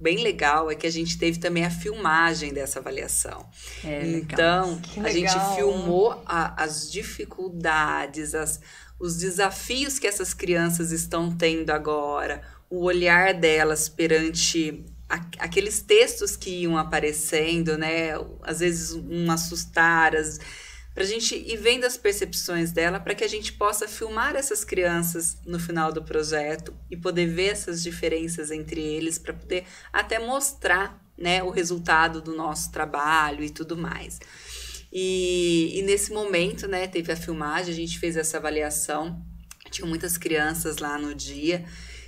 Speaker 3: bem legal é que a gente teve também a filmagem dessa avaliação. É, então, a gente filmou a, as dificuldades, as, os desafios que essas crianças estão tendo agora, o olhar delas perante a, aqueles textos que iam aparecendo, né? Às vezes um assustar, as, para a gente ir vendo as percepções dela, para que a gente possa filmar essas crianças no final do projeto e poder ver essas diferenças entre eles, para poder até mostrar né, o resultado do nosso trabalho e tudo mais. E, e nesse momento, né, teve a filmagem, a gente fez essa avaliação, tinha muitas crianças lá no dia.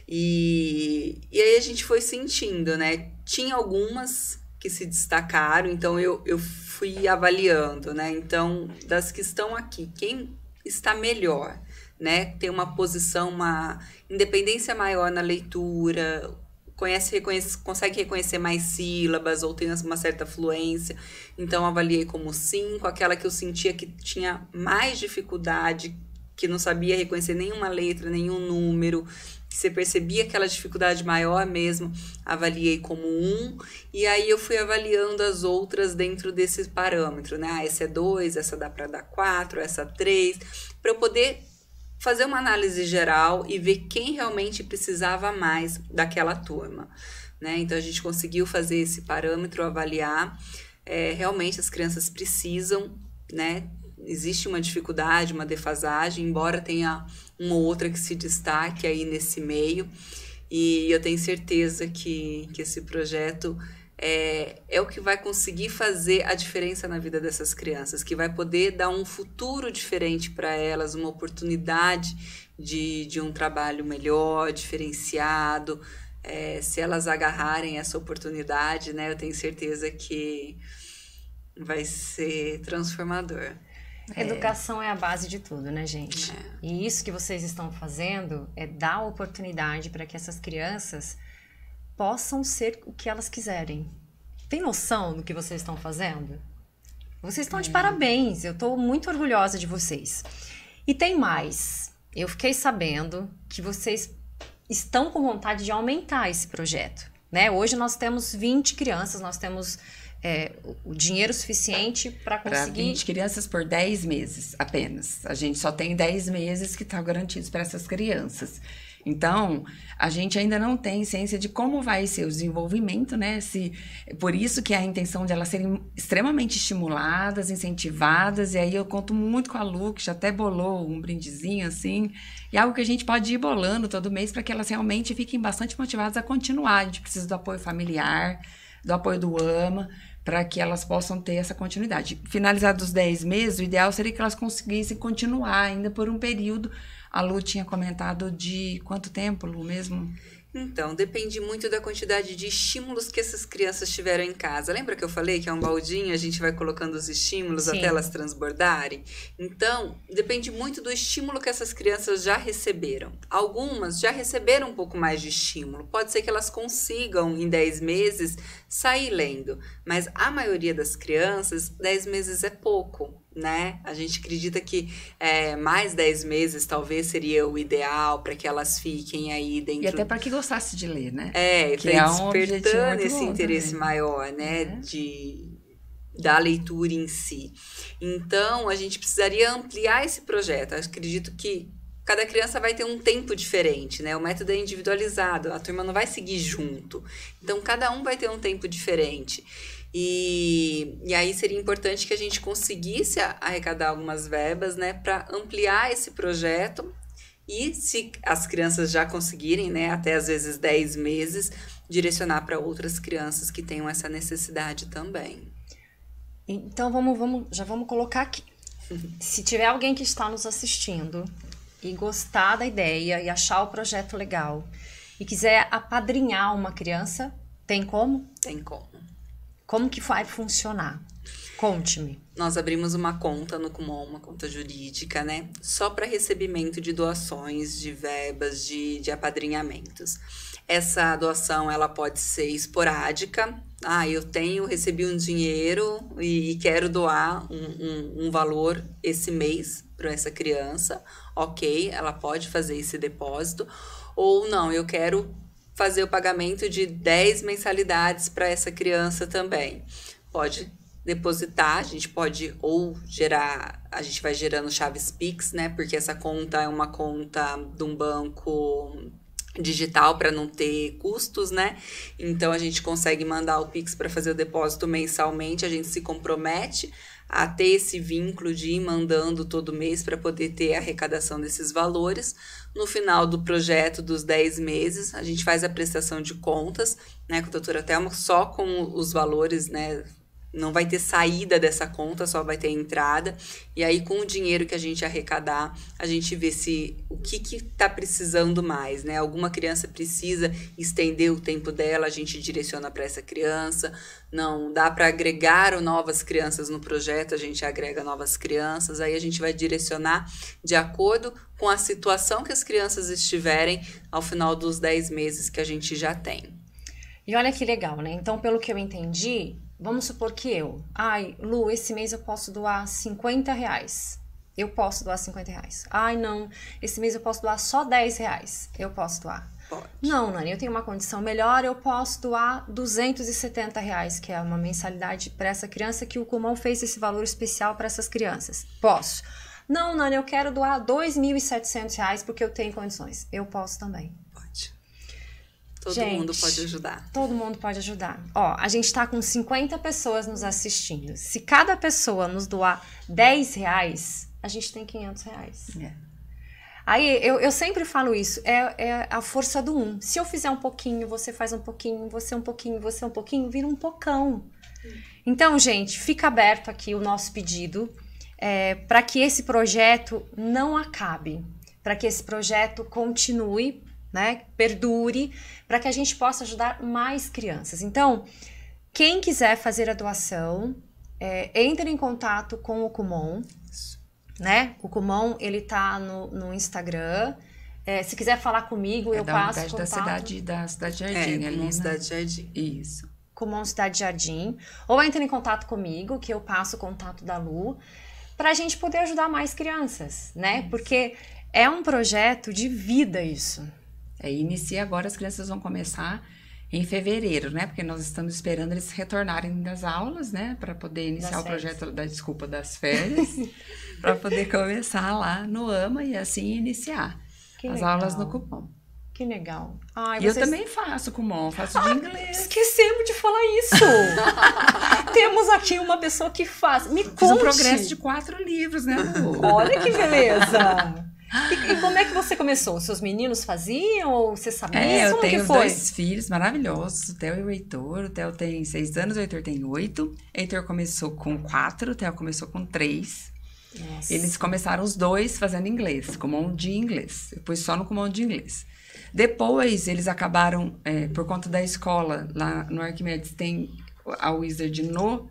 Speaker 3: E, e aí a gente foi sentindo, né? Tinha algumas que se destacaram, então eu, eu fui avaliando, né? Então, das que estão aqui, quem está melhor, né? Tem uma posição, uma independência maior na leitura, conhece, reconhece, consegue reconhecer mais sílabas ou tem uma certa fluência. Então, avaliei como cinco, aquela que eu sentia que tinha mais dificuldade, que não sabia reconhecer nenhuma letra, nenhum número, você percebia aquela dificuldade maior mesmo, avaliei como um, e aí eu fui avaliando as outras dentro desse parâmetro, né? Ah, essa é dois, essa dá para dar quatro, essa três, para eu poder fazer uma análise geral e ver quem realmente precisava mais daquela turma, né? Então a gente conseguiu fazer esse parâmetro, avaliar. É, realmente as crianças precisam, né? Existe uma dificuldade, uma defasagem, embora tenha uma ou outra que se destaque aí nesse meio. E eu tenho certeza que, que esse projeto é, é o que vai conseguir fazer a diferença na vida dessas crianças, que vai poder dar um futuro diferente para elas, uma oportunidade de, de um trabalho melhor, diferenciado. É, se elas agarrarem essa oportunidade, né, eu tenho certeza que vai ser transformador. É. Educação
Speaker 1: é a base de tudo, né, gente? É. E isso que vocês estão fazendo é dar oportunidade para que essas crianças possam ser o que elas quiserem. Tem noção do que vocês estão fazendo? Vocês estão é. de parabéns, eu estou muito orgulhosa de vocês. E tem mais. Eu fiquei sabendo que vocês estão com vontade de aumentar esse projeto. Né? Hoje nós temos 20 crianças, nós temos é, o dinheiro suficiente para conseguir. Pra 20 crianças por 10 meses apenas. A gente só
Speaker 4: tem 10 meses que está garantido para essas crianças. Então, a gente ainda não tem ciência de como vai ser o desenvolvimento, né? Se, por isso que é a intenção de elas serem extremamente estimuladas, incentivadas, e aí eu conto muito com a Lu, que já até bolou um brindezinho assim, e algo que a gente pode ir bolando todo mês para que elas realmente fiquem bastante motivadas a continuar. A gente precisa do apoio familiar, do apoio do AMA, para que elas possam ter essa continuidade. Finalizados os 10 meses, o ideal seria que elas conseguissem continuar ainda por um período. A Lu tinha comentado de quanto tempo, Lu, mesmo?
Speaker 3: Então, depende muito da quantidade de estímulos que essas crianças tiveram em casa. Lembra que eu falei que é um baldinho, a gente vai colocando os estímulos Sim. até elas transbordarem? Então, depende muito do estímulo que essas crianças já receberam. Algumas já receberam um pouco mais de estímulo. Pode ser que elas consigam, em 10 meses, sair lendo. Mas a maioria das crianças, 10 meses é pouco né? A gente acredita que é, mais 10 meses talvez seria o ideal para que elas fiquem aí dentro. E até
Speaker 1: para que gostasse
Speaker 3: de ler, né? É, que é um despertando esse interesse também. maior, né? É. De, da leitura em si. Então, a gente precisaria ampliar esse projeto. Eu acredito que cada criança vai ter um tempo diferente, né? O método é individualizado, a turma não vai seguir junto. Então, cada um vai ter um tempo diferente. E, e aí seria importante que a gente conseguisse arrecadar algumas verbas né, para ampliar esse projeto e se as crianças já conseguirem, né, até às vezes 10 meses, direcionar para outras crianças que tenham essa necessidade também.
Speaker 1: Então vamos, vamos já vamos colocar aqui. Se tiver alguém que está nos assistindo e gostar da ideia e achar o projeto legal e quiser apadrinhar uma criança, tem como?
Speaker 3: Tem como. Como que vai funcionar? Conte-me. Nós abrimos uma conta no Kumon, uma conta jurídica, né? Só para recebimento de doações, de verbas, de, de apadrinhamentos. Essa doação ela pode ser esporádica. Ah, eu tenho, recebi um dinheiro e, e quero doar um, um, um valor esse mês para essa criança. Ok, ela pode fazer esse depósito. Ou não, eu quero fazer o pagamento de 10 mensalidades para essa criança também. Pode depositar, a gente pode ou gerar, a gente vai gerando chaves Pix, né? Porque essa conta é uma conta de um banco digital para não ter custos, né? Então a gente consegue mandar o Pix para fazer o depósito mensalmente, a gente se compromete a ter esse vínculo de ir mandando todo mês para poder ter a arrecadação desses valores. No final do projeto dos 10 meses, a gente faz a prestação de contas, né, com a doutora Thelma, só com os valores, né, não vai ter saída dessa conta, só vai ter entrada. E aí, com o dinheiro que a gente arrecadar, a gente vê se o que que está precisando mais, né? Alguma criança precisa estender o tempo dela, a gente direciona para essa criança. Não dá para agregar novas crianças no projeto, a gente agrega novas crianças. Aí a gente vai direcionar de acordo com a situação que as crianças estiverem ao final dos 10 meses que a gente já tem.
Speaker 1: E olha que legal, né? Então, pelo que eu entendi, Vamos supor que eu, ai, Lu, esse mês eu posso doar 50 reais. Eu posso doar 50 reais. Ai, não, esse mês eu posso doar só 10 reais. Eu posso doar. Pode. Não, Nani, eu tenho uma condição melhor, eu posso doar 270 reais, que é uma mensalidade para essa criança, que o Kumon fez esse valor especial para essas crianças. Posso. Não, Nani, eu quero doar 2.700 reais porque eu tenho condições. Eu posso também.
Speaker 2: Todo gente, mundo pode
Speaker 1: ajudar. Todo mundo pode ajudar. Ó, a gente está com 50 pessoas nos assistindo. Se cada pessoa nos doar 10 reais, a gente tem 500 reais. É. Aí eu, eu sempre falo isso, é, é a força do um. Se eu fizer um pouquinho, você faz um pouquinho, você um pouquinho, você um pouquinho, vira um pocão. Então, gente, fica aberto aqui o nosso pedido é, para que esse projeto não acabe, para que esse projeto continue, né? Perdure para que a gente possa ajudar mais crianças. Então, quem quiser fazer a doação, é, entre em contato com o Kumon, né? O Kumon ele tá no, no Instagram. É, se quiser falar comigo, é eu da passo contato. da cidade da cidade Jardim, é, ali, né? cidade Jardim. Isso. Kumon Cidade Jardim, ou entre em contato comigo, que eu passo o contato da Lu, para a gente poder ajudar mais crianças, né? Porque é um projeto de vida isso, Aí é, inicia agora, as crianças vão
Speaker 4: começar em fevereiro, né? Porque nós estamos esperando eles retornarem das aulas, né? Para poder iniciar das o projeto férias. da desculpa das férias, para poder começar lá no AMA e assim iniciar que as legal. aulas no cupom.
Speaker 1: Que legal. Ai, e vocês... eu também faço cupom, faço de inglês. Esquecemos de falar isso. Temos aqui uma pessoa que faz. Me Fiz conte. Fiz um progresso de
Speaker 2: quatro livros, né, Lu? Olha que beleza.
Speaker 1: E, e, como é que você começou? Os seus meninos faziam ou você sabia? É, eu como tenho dois
Speaker 4: filhos maravilhosos, o Theo e o Heitor. O Theo tem seis anos, o Heitor tem oito. Heitor começou com quatro, o Theo começou com três. Nossa. Eles começaram os dois fazendo inglês, comum de inglês. Depois só no comum de inglês. Depois eles acabaram, é, por conta da escola, lá no Arquimedes tem a Wizard no,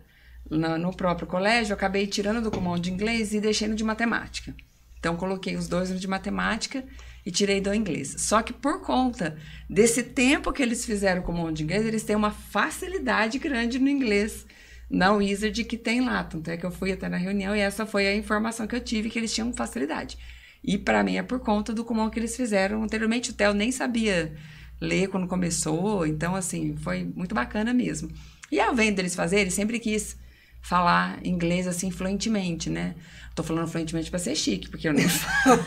Speaker 4: no próprio colégio, eu acabei tirando do comum de inglês e deixando de matemática. Então, coloquei os dois no de matemática e tirei do inglês. Só que por conta desse tempo que eles fizeram com o mundo de inglês, eles têm uma facilidade grande no inglês na Wizard que tem lá. Tanto é que eu fui até na reunião e essa foi a informação que eu tive, que eles tinham facilidade. E para mim é por conta do comum que eles fizeram anteriormente. O Theo nem sabia ler quando começou, então assim, foi muito bacana mesmo. E ao vendo eles fazer, ele sempre quis falar inglês assim fluentemente, né? Tô falando fluentemente para ser chique, porque eu nem falo.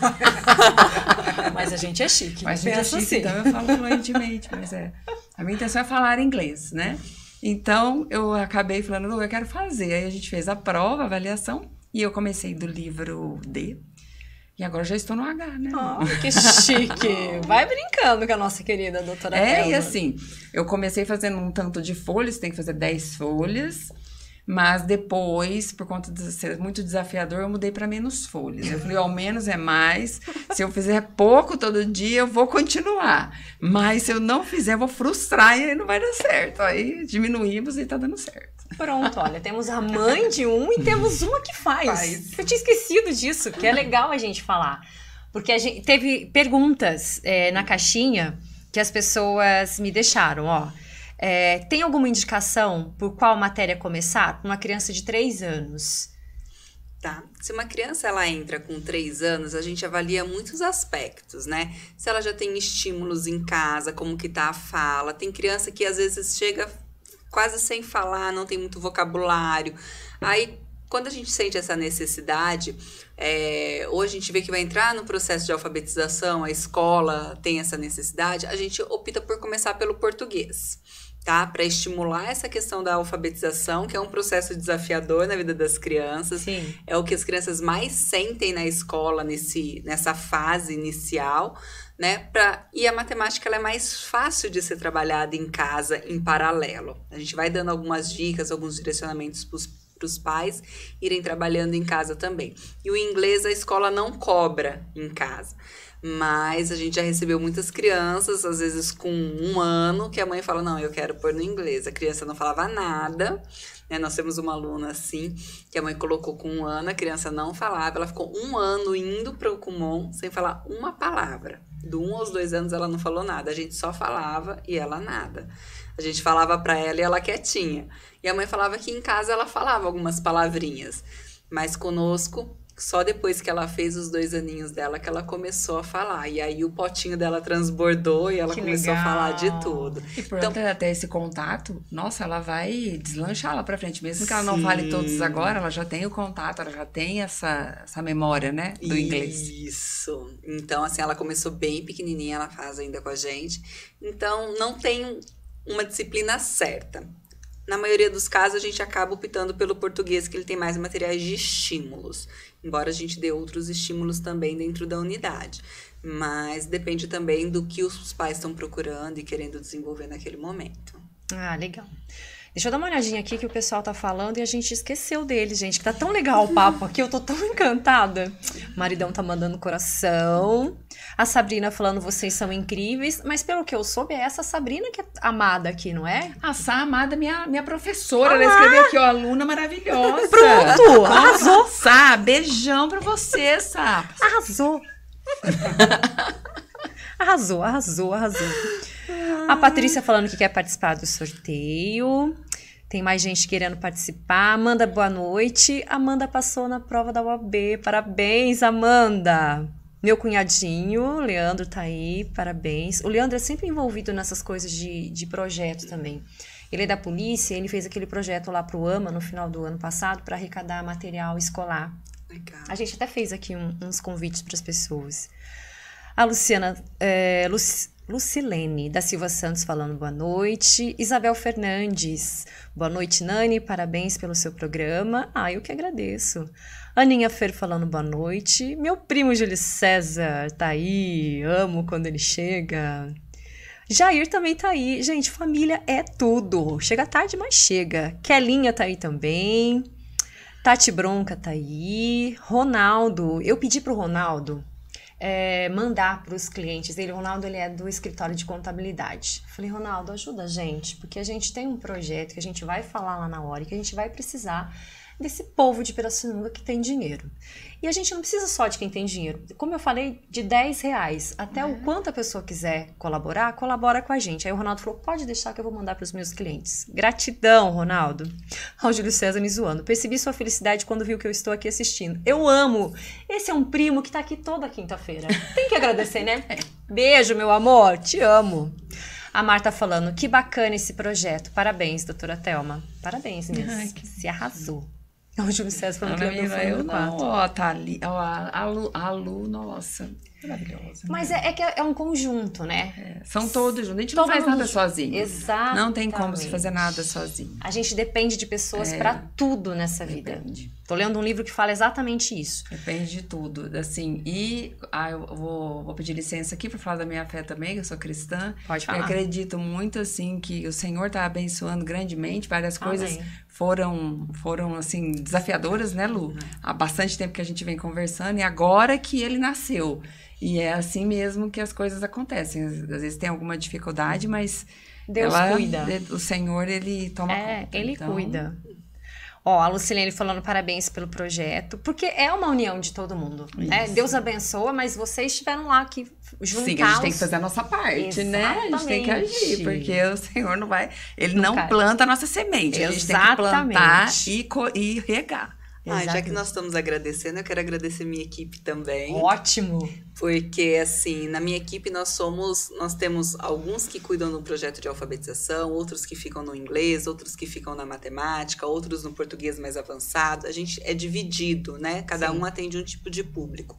Speaker 1: mas a gente é chique. Mas a né? gente é chique, assim. então eu falo fluentemente, mas
Speaker 4: é. A minha intenção é falar inglês, né? Então eu acabei falando, Lu, eu quero fazer. Aí a gente fez a prova, a avaliação, e eu comecei do livro D. E agora já estou no H, né? Oh, que chique! Vai
Speaker 1: brincando com a nossa querida doutora É,
Speaker 4: e assim, eu comecei fazendo um tanto de folhas, tem que fazer 10 folhas. Mas depois, por conta de ser muito desafiador, eu mudei para menos folhas. Eu falei, ao menos é mais. Se eu fizer pouco todo dia, eu vou continuar. Mas se eu não fizer, eu vou frustrar e aí não vai dar certo. Aí diminuímos e tá dando certo.
Speaker 1: Pronto, olha, temos a mãe de um e temos uma que faz. faz. Eu tinha esquecido disso, que é legal a gente falar. Porque gente teve perguntas é, na caixinha que as pessoas me deixaram, ó. É, tem alguma indicação por qual matéria começar? Para uma criança de 3 anos.
Speaker 3: Tá. Se uma criança ela entra com 3 anos, a gente avalia muitos aspectos, né? Se ela já tem estímulos em casa, como que tá a fala. Tem criança que às vezes chega quase sem falar, não tem muito vocabulário. Aí quando a gente sente essa necessidade, é, ou a gente vê que vai entrar no processo de alfabetização, a escola tem essa necessidade, a gente opta por começar pelo português tá? Para estimular essa questão da alfabetização, que é um processo desafiador na vida das crianças. Sim. É o que as crianças mais sentem na escola nesse, nessa fase inicial, né? Pra, e a matemática ela é mais fácil de ser trabalhada em casa em paralelo. A gente vai dando algumas dicas, alguns direcionamentos para os pais irem trabalhando em casa também. E o inglês a escola não cobra em casa. Mas a gente já recebeu muitas crianças, às vezes com um ano, que a mãe fala: Não, eu quero pôr no inglês. A criança não falava nada. Né? Nós temos uma aluna assim, que a mãe colocou com um ano, a criança não falava. Ela ficou um ano indo para o Kumon sem falar uma palavra. Do um aos dois anos ela não falou nada. A gente só falava e ela nada. A gente falava para ela e ela quietinha. E a mãe falava que em casa ela falava algumas palavrinhas. Mas conosco só depois que ela fez os dois aninhos dela que ela começou a falar. E aí o potinho dela transbordou e ela que começou legal. a falar de tudo.
Speaker 4: E então, até esse contato, nossa, ela vai deslanchar lá pra frente. Mesmo que ela sim. não fale todos agora, ela
Speaker 3: já tem o contato, ela já tem essa, essa memória, né? Do Isso. inglês. Isso. Então, assim, ela começou bem pequenininha, ela faz ainda com a gente. Então, não tem uma disciplina certa na maioria dos casos, a gente acaba optando pelo português, que ele tem mais materiais de estímulos, embora a gente dê outros estímulos também dentro da unidade. Mas depende também do que os pais estão procurando e querendo desenvolver naquele momento.
Speaker 1: Ah, legal. Deixa eu dar uma olhadinha aqui que o pessoal tá falando e a gente esqueceu dele, gente. Que tá tão legal o papo aqui, eu tô tão encantada. maridão tá mandando coração. A Sabrina falando, vocês são incríveis. Mas pelo que eu soube, é essa Sabrina que é amada aqui, não é? A Sá amada, minha, minha professora. Ah! Ela escreveu aqui, ó,
Speaker 4: aluna
Speaker 3: maravilhosa. Pronto, arrasou. Sá, beijão pra você, Sá. Arrasou. arrasou, arrasou, arrasou. A
Speaker 1: Patrícia falando que quer participar do sorteio. Tem mais gente querendo participar. Amanda, boa noite. Amanda passou na prova da UAB. Parabéns, Amanda. Meu cunhadinho, Leandro, tá aí. Parabéns. O Leandro é sempre envolvido nessas coisas de, de projeto também. Ele é da polícia, ele fez aquele projeto lá pro AMA no final do ano passado para arrecadar material escolar. Legal. A gente até fez aqui um, uns convites para as pessoas. A Luciana, é, Lucilene da Silva Santos falando boa noite. Isabel Fernandes, boa noite, Nani, parabéns pelo seu programa. Ah, eu que agradeço. Aninha Fer falando boa noite. Meu primo Júlio César tá aí, amo quando ele chega. Jair também tá aí. Gente, família é tudo. Chega tarde, mas chega. Kelinha tá aí também. Tati Bronca tá aí. Ronaldo, eu pedi pro Ronaldo é, mandar para os clientes. Ele, Ronaldo, ele é do escritório de contabilidade. Falei, Ronaldo, ajuda a gente, porque a gente tem um projeto que a gente vai falar lá na hora e que a gente vai precisar desse povo de Pirassununga que tem dinheiro. E a gente não precisa só de quem tem dinheiro. Como eu falei, de 10 reais até é. o quanto a pessoa quiser colaborar, colabora com a gente. Aí o Ronaldo falou: pode deixar que eu vou mandar para os meus clientes. Gratidão, Ronaldo. Ao Júlio César me zoando. Percebi sua felicidade quando viu que eu estou aqui assistindo. Eu amo! Esse é um primo que está aqui toda quinta-feira. Tem que agradecer, né? É. Beijo, meu amor. Te amo. A Marta falando, que bacana esse projeto. Parabéns, doutora Thelma. Parabéns mesmo. Ai, que... Se arrasou. O é Júlio César falou que lembra eu não, ó, tá ali, ó, a, Lu, a Lu, nossa,
Speaker 2: maravilhosa.
Speaker 1: Mas né? é, é, que é, é um conjunto, né? É, são todos juntos, a gente não faz nada sozinho. Exato. Não tem como se fazer nada sozinho. A gente depende de pessoas para tudo nessa vida. Depende. Tô lendo um livro que fala exatamente isso. Depende de tudo, assim, e
Speaker 4: ah, eu vou, vou pedir licença aqui para falar da minha fé também, que eu sou cristã. Pode falar. Eu acredito muito, assim, que o Senhor tá abençoando grandemente várias coisas, Amém foram, foram assim, desafiadoras, né, Lu? Uhum. Há bastante tempo que a gente vem conversando e agora que ele nasceu. E é assim mesmo que as coisas acontecem. Às vezes tem alguma dificuldade, mas
Speaker 1: Deus ela, cuida. É, o Senhor, ele toma é, conta. Ele então, cuida. Ó, a Lucilene falando parabéns pelo projeto, porque é uma união de todo mundo. Né? Deus abençoa, mas vocês estiveram lá que juntar. Sim, a gente os... tem que fazer a nossa parte, Exatamente. né? A gente tem que agir,
Speaker 4: porque
Speaker 3: o Senhor não vai. Ele não, não planta a nossa semente. Exatamente. A gente tem que plantar e, e regar. Ah, já que nós estamos agradecendo, eu quero agradecer minha equipe também. Ótimo! Porque, assim, na minha equipe nós somos, nós temos alguns que cuidam do projeto de alfabetização, outros que ficam no inglês, outros que ficam na matemática, outros no português mais avançado. A gente é dividido, né? Cada Sim. um atende um tipo de público.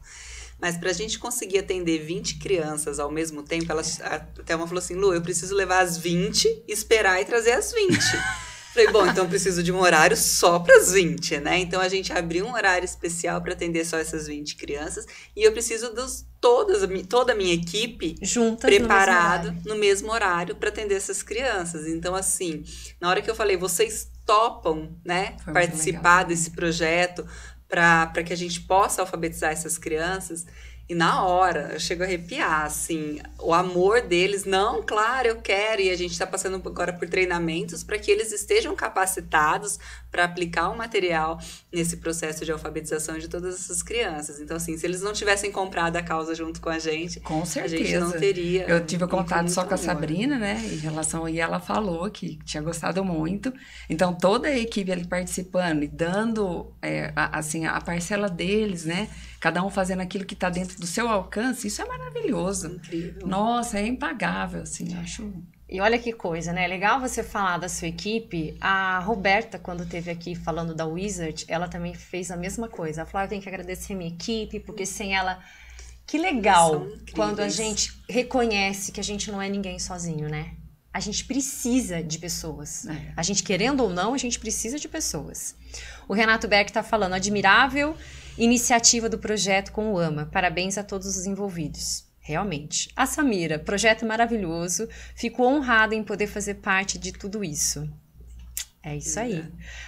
Speaker 3: Mas para a gente conseguir atender 20 crianças ao mesmo tempo, ela, a Thelma falou assim: Lu, eu preciso levar as 20, esperar e trazer as 20. Falei, bom, então preciso de um horário só para as 20, né? Então a gente abriu um horário especial para atender só essas 20 crianças e eu preciso dos todas, toda a minha equipe Juntas preparado no mesmo horário, horário para atender essas crianças. Então assim, na hora que eu falei, vocês topam, né, Foi participar legal, desse né? projeto para que a gente possa alfabetizar essas crianças, e na hora, eu chego a arrepiar, assim, o amor deles, não, claro, eu quero, e a gente está passando agora por treinamentos para que eles estejam capacitados para aplicar o material nesse processo de alfabetização de todas essas crianças. Então, assim, se eles não tivessem comprado a causa junto com a gente, com certeza. a gente não teria. Eu
Speaker 4: tive contato só com a Sabrina, né, em relação, e ela falou que tinha gostado muito. Então, toda a equipe ali participando e dando, é, a, assim, a parcela deles, né, cada um fazendo aquilo que está dentro do seu alcance, isso é maravilhoso. Incrível. Nossa, é impagável, assim, acho.
Speaker 1: E olha que coisa, né? É legal você falar da sua equipe. A Roberta, quando teve aqui falando da Wizard, ela também fez a mesma coisa. Ela falou: ah, eu tenho que agradecer a minha equipe, porque hum. sem ela. Que legal quando a gente reconhece que a gente não é ninguém sozinho, né? A gente precisa de pessoas. É. A gente, querendo ou não, a gente precisa de pessoas. O Renato Beck está falando: admirável Iniciativa do projeto com o AMA. Parabéns a todos os envolvidos. Realmente. A Samira, projeto maravilhoso. Fico honrada em poder fazer parte de tudo isso. É isso aí.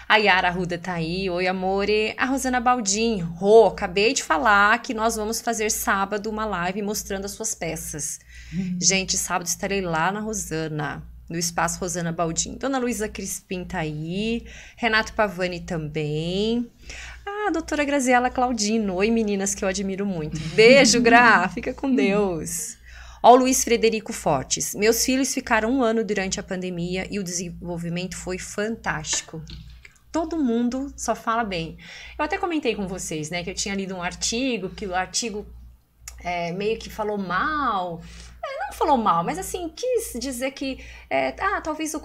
Speaker 1: A Yara Ruda tá aí. Oi, amore. A Rosana Baldin. Rô, acabei de falar que nós vamos fazer sábado uma live mostrando as suas peças. Uhum. Gente, sábado estarei lá na Rosana, no Espaço Rosana Baldin. Dona Luísa Crispim tá aí. Renato Pavani também. A a doutora Graziela Claudino. Oi, meninas que eu admiro muito. Beijo, Gra, fica com Deus. Ó, Luiz Frederico Fortes. Meus filhos ficaram um ano durante a pandemia e o desenvolvimento foi fantástico todo mundo só fala bem. Eu até comentei com vocês, né, que eu tinha lido um artigo, que o artigo é, meio que falou mal. É, não falou mal, mas assim, quis dizer que, é, ah, talvez o,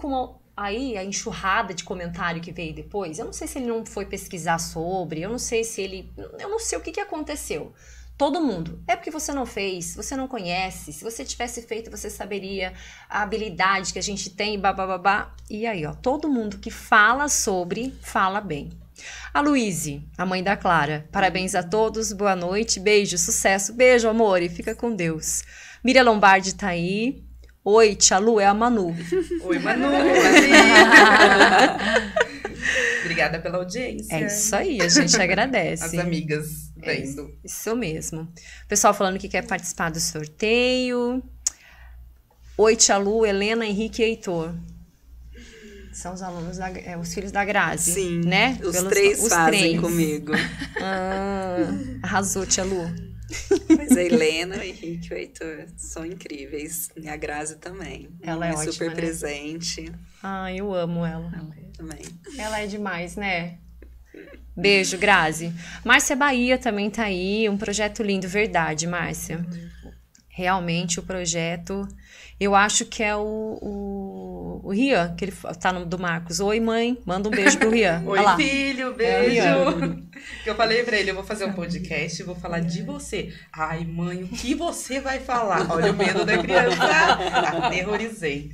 Speaker 1: Aí a enxurrada de comentário que veio depois, eu não sei se ele não foi pesquisar sobre, eu não sei se ele. Eu não sei o que, que aconteceu. Todo mundo. É porque você não fez, você não conhece. Se você tivesse feito, você saberia a habilidade que a gente tem, babá. E aí, ó, todo mundo que fala sobre, fala bem. A Luíse, a mãe da Clara. Parabéns a todos, boa noite, beijo, sucesso, beijo, amor, e fica com Deus. Mira Lombardi tá aí. Oi, Tia Lu, é a Manu.
Speaker 2: Oi, Manu. Obrigada pela audiência. É isso aí, a gente agradece. As amigas
Speaker 1: é vendo. É isso mesmo. O pessoal falando que quer participar do sorteio. Oi, Tia Lu, Helena, Henrique e Heitor. São os alunos, da, é, os filhos da Grazi. Sim, né? Os Pelos, três os fazem três. comigo. Ah, arrasou, Tia Lu. Mas a é, Helena, o
Speaker 3: Henrique o Heitor são incríveis. E a Grazi também. Ela é, é ótima, super né? presente.
Speaker 1: Ah, eu amo ela. ela é também. Ela é demais, né? Beijo, Grazi. Márcia Bahia também tá aí. Um projeto lindo, verdade, Márcia. Realmente o projeto. Eu acho que é o, o o Rian, que ele tá no, do Marcos. Oi, mãe, manda um beijo pro Rian. Oi, Olá.
Speaker 2: filho, é, beijo. É, eu falei pra ele, eu vou fazer um podcast e vou falar de você. Ai, mãe, o que você vai falar? Olha o medo da criança. Aterrorizei.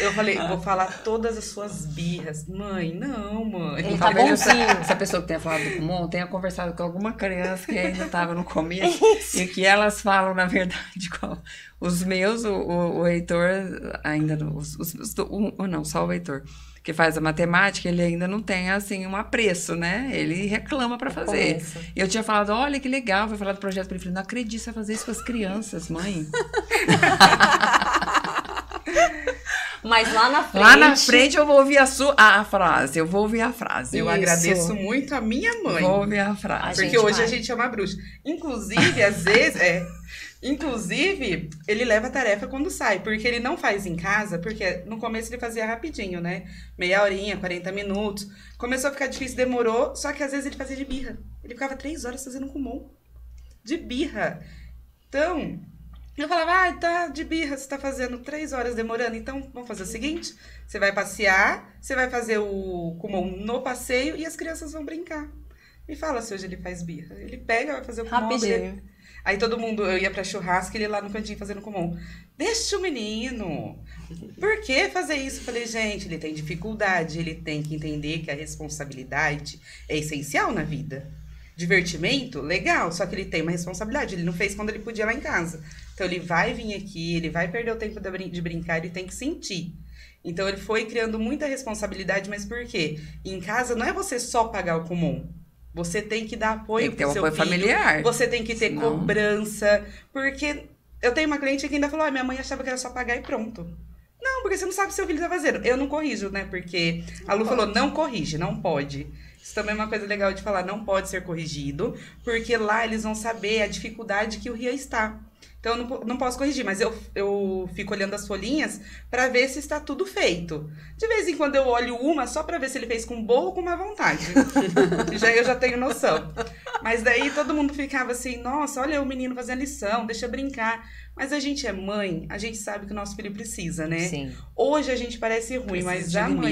Speaker 2: Eu falei, vou falar todas as suas birras. Mãe, não, mãe. Ele tá bom essa, essa,
Speaker 4: pessoa que tenha falado do Kumon tenha conversado com alguma criança que ainda tava no começo é e que elas falam, na verdade, qual os meus, o, o, o Heitor, ainda não, os, os, o, oh, não, só o Heitor, que faz a matemática, ele ainda não tem, assim, um apreço, né? Ele reclama para fazer. E eu tinha falado, olha que legal, vai falar do projeto. Ele não acredito, você vai fazer isso com as crianças, mãe.
Speaker 2: Mas lá na frente. Lá na frente
Speaker 4: eu vou ouvir a sua a, frase. Eu vou ouvir a frase. Eu agradeço
Speaker 2: muito a minha mãe. Vou ouvir
Speaker 4: a frase. A porque hoje vai. a
Speaker 2: gente é uma bruxa. Inclusive, às vezes. É, Inclusive, ele leva a tarefa quando sai, porque ele não faz em casa, porque no começo ele fazia rapidinho, né? Meia horinha, 40 minutos. Começou a ficar difícil, demorou, só que às vezes ele fazia de birra. Ele ficava três horas fazendo Kumon. De birra. Então, eu falava, ah, tá de birra, você tá fazendo três horas demorando, então vamos fazer o seguinte: você vai passear, você vai fazer o Kumon no passeio e as crianças vão brincar. Me fala se hoje ele faz birra. Ele pega, vai fazer o Kumon. Rapidinho. Aí todo mundo, eu ia pra churrasco e ele lá no cantinho fazendo comum. Deixa o menino. Por que fazer isso? Eu falei, gente, ele tem dificuldade, ele tem que entender que a responsabilidade é essencial na vida. Divertimento, legal, só que ele tem uma responsabilidade, ele não fez quando ele podia lá em casa. Então ele vai vir aqui, ele vai perder o tempo de brincar, ele tem que sentir. Então ele foi criando muita responsabilidade, mas por quê? Em casa não é você só pagar o comum você tem que dar apoio tem que ter apoio filho, familiar. Você tem que ter Senão... cobrança. Porque eu tenho uma cliente que ainda falou: ah, minha mãe achava que era só pagar e pronto. Não, porque você não sabe o que seu filho tá fazendo. Eu não corrijo, né? Porque não a Lu pode. falou: não corrige, não pode. Isso também é uma coisa legal de falar, não pode ser corrigido, porque lá eles vão saber a dificuldade que o Ria está. Então, eu não, não posso corrigir, mas eu, eu fico olhando as folhinhas para ver se está tudo feito. De vez em quando eu olho uma só para ver se ele fez com boa ou com má vontade. já, eu já tenho noção. Mas daí todo mundo ficava assim: nossa, olha o menino fazendo lição, deixa brincar. Mas a gente é mãe, a gente sabe que o nosso filho precisa, né? Sim. Hoje a gente parece ruim, Precisa mas amanhã.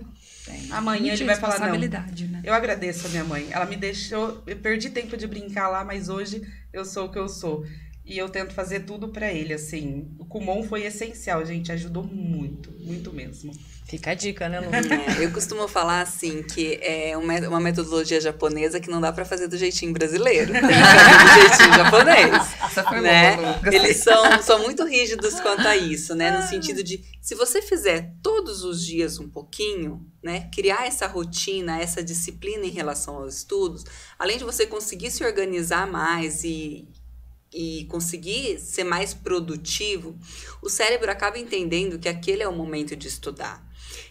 Speaker 2: Limites, né? Amanhã ele vai falar não. Né? Eu agradeço a minha mãe. Ela me deixou, eu perdi tempo de brincar lá, mas hoje eu sou o que eu sou e eu tento fazer tudo para ele, assim. O Kumon foi essencial, gente, ajudou muito, muito mesmo. Fica a dica, né, Lu? É, eu costumo falar assim que é uma
Speaker 3: metodologia japonesa que não dá para fazer do jeitinho brasileiro, tem que fazer do jeitinho japonês. foi né? Eles são, são muito rígidos quanto a isso, né? No ah. sentido de se você fizer todos os dias um pouquinho, né? Criar essa rotina, essa disciplina em relação aos estudos, além de você conseguir se organizar mais e e conseguir ser mais produtivo, o cérebro acaba entendendo que aquele é o momento de estudar.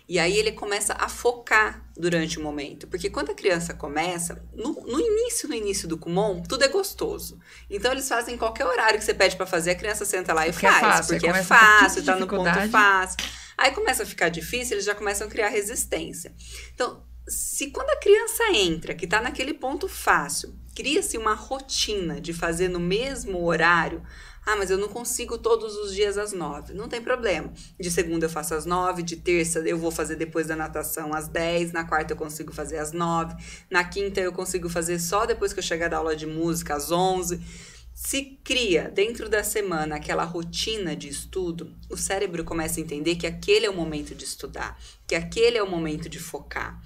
Speaker 3: E aí ele começa a focar durante o momento. Porque quando a criança começa, no, no início, no início do Kumon, tudo é gostoso. Então eles fazem qualquer horário que você pede para fazer, a criança senta lá e porque é faz. É fácil, porque é fácil, tá no ponto fácil. Aí começa a ficar difícil, eles já começam a criar resistência. Então, se quando a criança entra, que está naquele ponto fácil, cria-se uma rotina de fazer no mesmo horário. Ah, mas eu não consigo todos os dias às nove. Não tem problema. De segunda eu faço às nove, de terça eu vou fazer depois da natação às dez, na quarta eu consigo fazer às nove, na quinta eu consigo fazer só depois que eu chegar da aula de música às onze. Se cria dentro da semana aquela rotina de estudo, o cérebro começa a entender que aquele é o momento de estudar, que aquele é o momento de focar.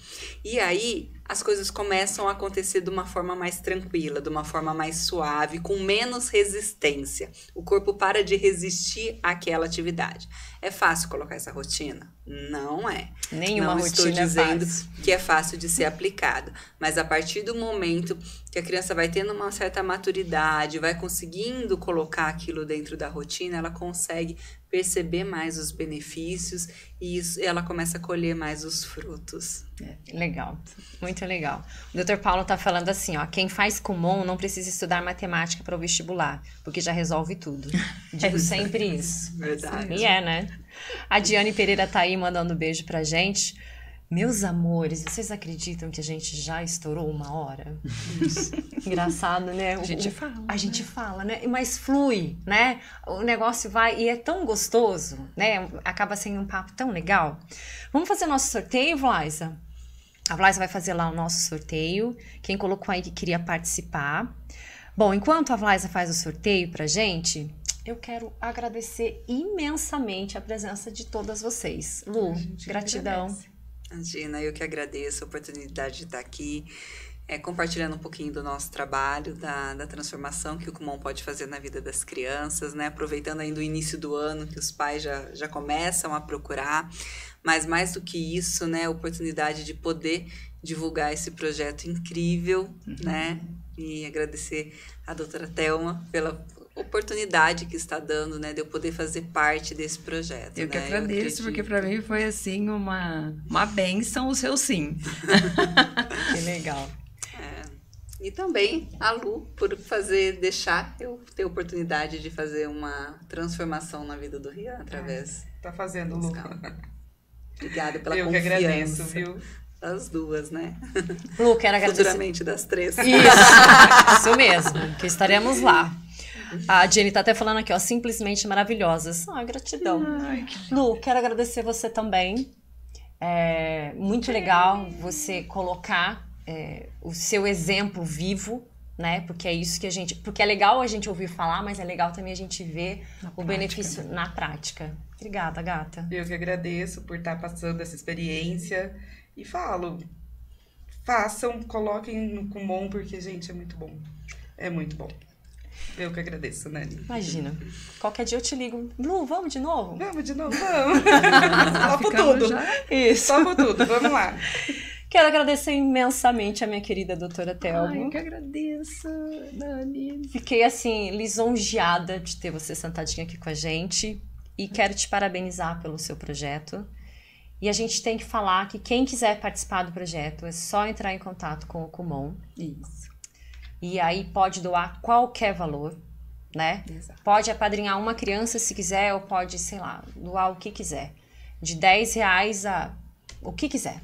Speaker 2: E aí
Speaker 3: as coisas começam a acontecer de uma forma mais tranquila, de uma forma mais suave, com menos resistência. O corpo para de resistir àquela atividade. É fácil colocar essa rotina? Não é. Nenhuma Não rotina estou é dizendo é fácil. que é fácil de ser aplicado, mas a partir do momento que a criança vai tendo uma certa maturidade, vai conseguindo colocar aquilo dentro da rotina, ela consegue perceber mais os benefícios e isso, ela começa a colher mais os frutos. É, legal, muito legal.
Speaker 1: O Dr. Paulo está falando assim, ó, quem faz Kumon não precisa estudar matemática para o vestibular, porque já resolve tudo. Digo é, sempre isso. Verdade. E é, né? A Diane Pereira tá aí mandando um beijo pra gente. Meus amores, vocês acreditam que a gente já estourou uma hora? Isso. Engraçado, né? a gente fala. A né? gente fala, né? Mas flui, né? O negócio vai e é tão gostoso, né? Acaba sendo um papo tão legal. Vamos fazer nosso sorteio, Vlaisa? A Vlaisa vai fazer lá o nosso sorteio. Quem colocou aí que queria participar. Bom, enquanto a Vlaisa faz o sorteio pra gente, eu quero agradecer imensamente a presença de todas vocês. Lu, gratidão.
Speaker 3: Agradece. Imagina, eu que agradeço a oportunidade de estar aqui, é, compartilhando um pouquinho do nosso trabalho, da, da transformação que o Kumon pode fazer na vida das crianças, né? Aproveitando ainda o início do ano, que os pais já, já começam a procurar, mas mais do que isso, né? A oportunidade de poder divulgar esse projeto incrível, uhum. né? E agradecer a doutora Thelma pela oportunidade que está dando, né, de eu poder fazer parte desse projeto. Eu né? que agradeço, eu porque
Speaker 4: para mim foi assim uma, uma benção o seu sim.
Speaker 3: que legal. É. E também a Lu por fazer, deixar eu ter oportunidade de fazer uma transformação na vida do Rian através. É, tá fazendo, Lu. Obrigada pela eu confiança. Eu que agradeço, viu? Das duas, né?
Speaker 1: Lu, quero agradecer. Futuramente das três. Isso, isso mesmo, que estaremos lá. A Jenny tá até falando aqui, ó, simplesmente maravilhosas. Ah, gratidão. Ai, que Lu, quero agradecer você também. É muito legal você colocar é, o seu exemplo vivo, né? Porque é isso que a gente. Porque é legal a gente ouvir falar, mas é legal também a gente ver na o prática. benefício na prática. Obrigada, gata. Eu que agradeço
Speaker 2: por estar passando essa experiência e falo. Façam, coloquem no Kumon, porque, gente, é muito bom. É muito bom. Eu que agradeço, Nani. Imagina. Qualquer dia eu te ligo. Lu, vamos de novo? Vamos de novo, vamos. Topo tudo. Já? Isso. Topo tudo, vamos lá.
Speaker 1: Quero agradecer imensamente a minha querida doutora Thelma. Ai, eu
Speaker 4: que agradeço, Nani.
Speaker 1: Fiquei, assim, lisonjeada de ter você sentadinha aqui com a gente. E quero te parabenizar pelo seu projeto. E a gente tem que falar que quem quiser participar do projeto é só entrar em contato com o Kumon. Isso. E aí pode doar qualquer valor, né? Exato. Pode apadrinhar uma criança se quiser, ou pode, sei lá, doar o que quiser. De 10 reais a o que quiser.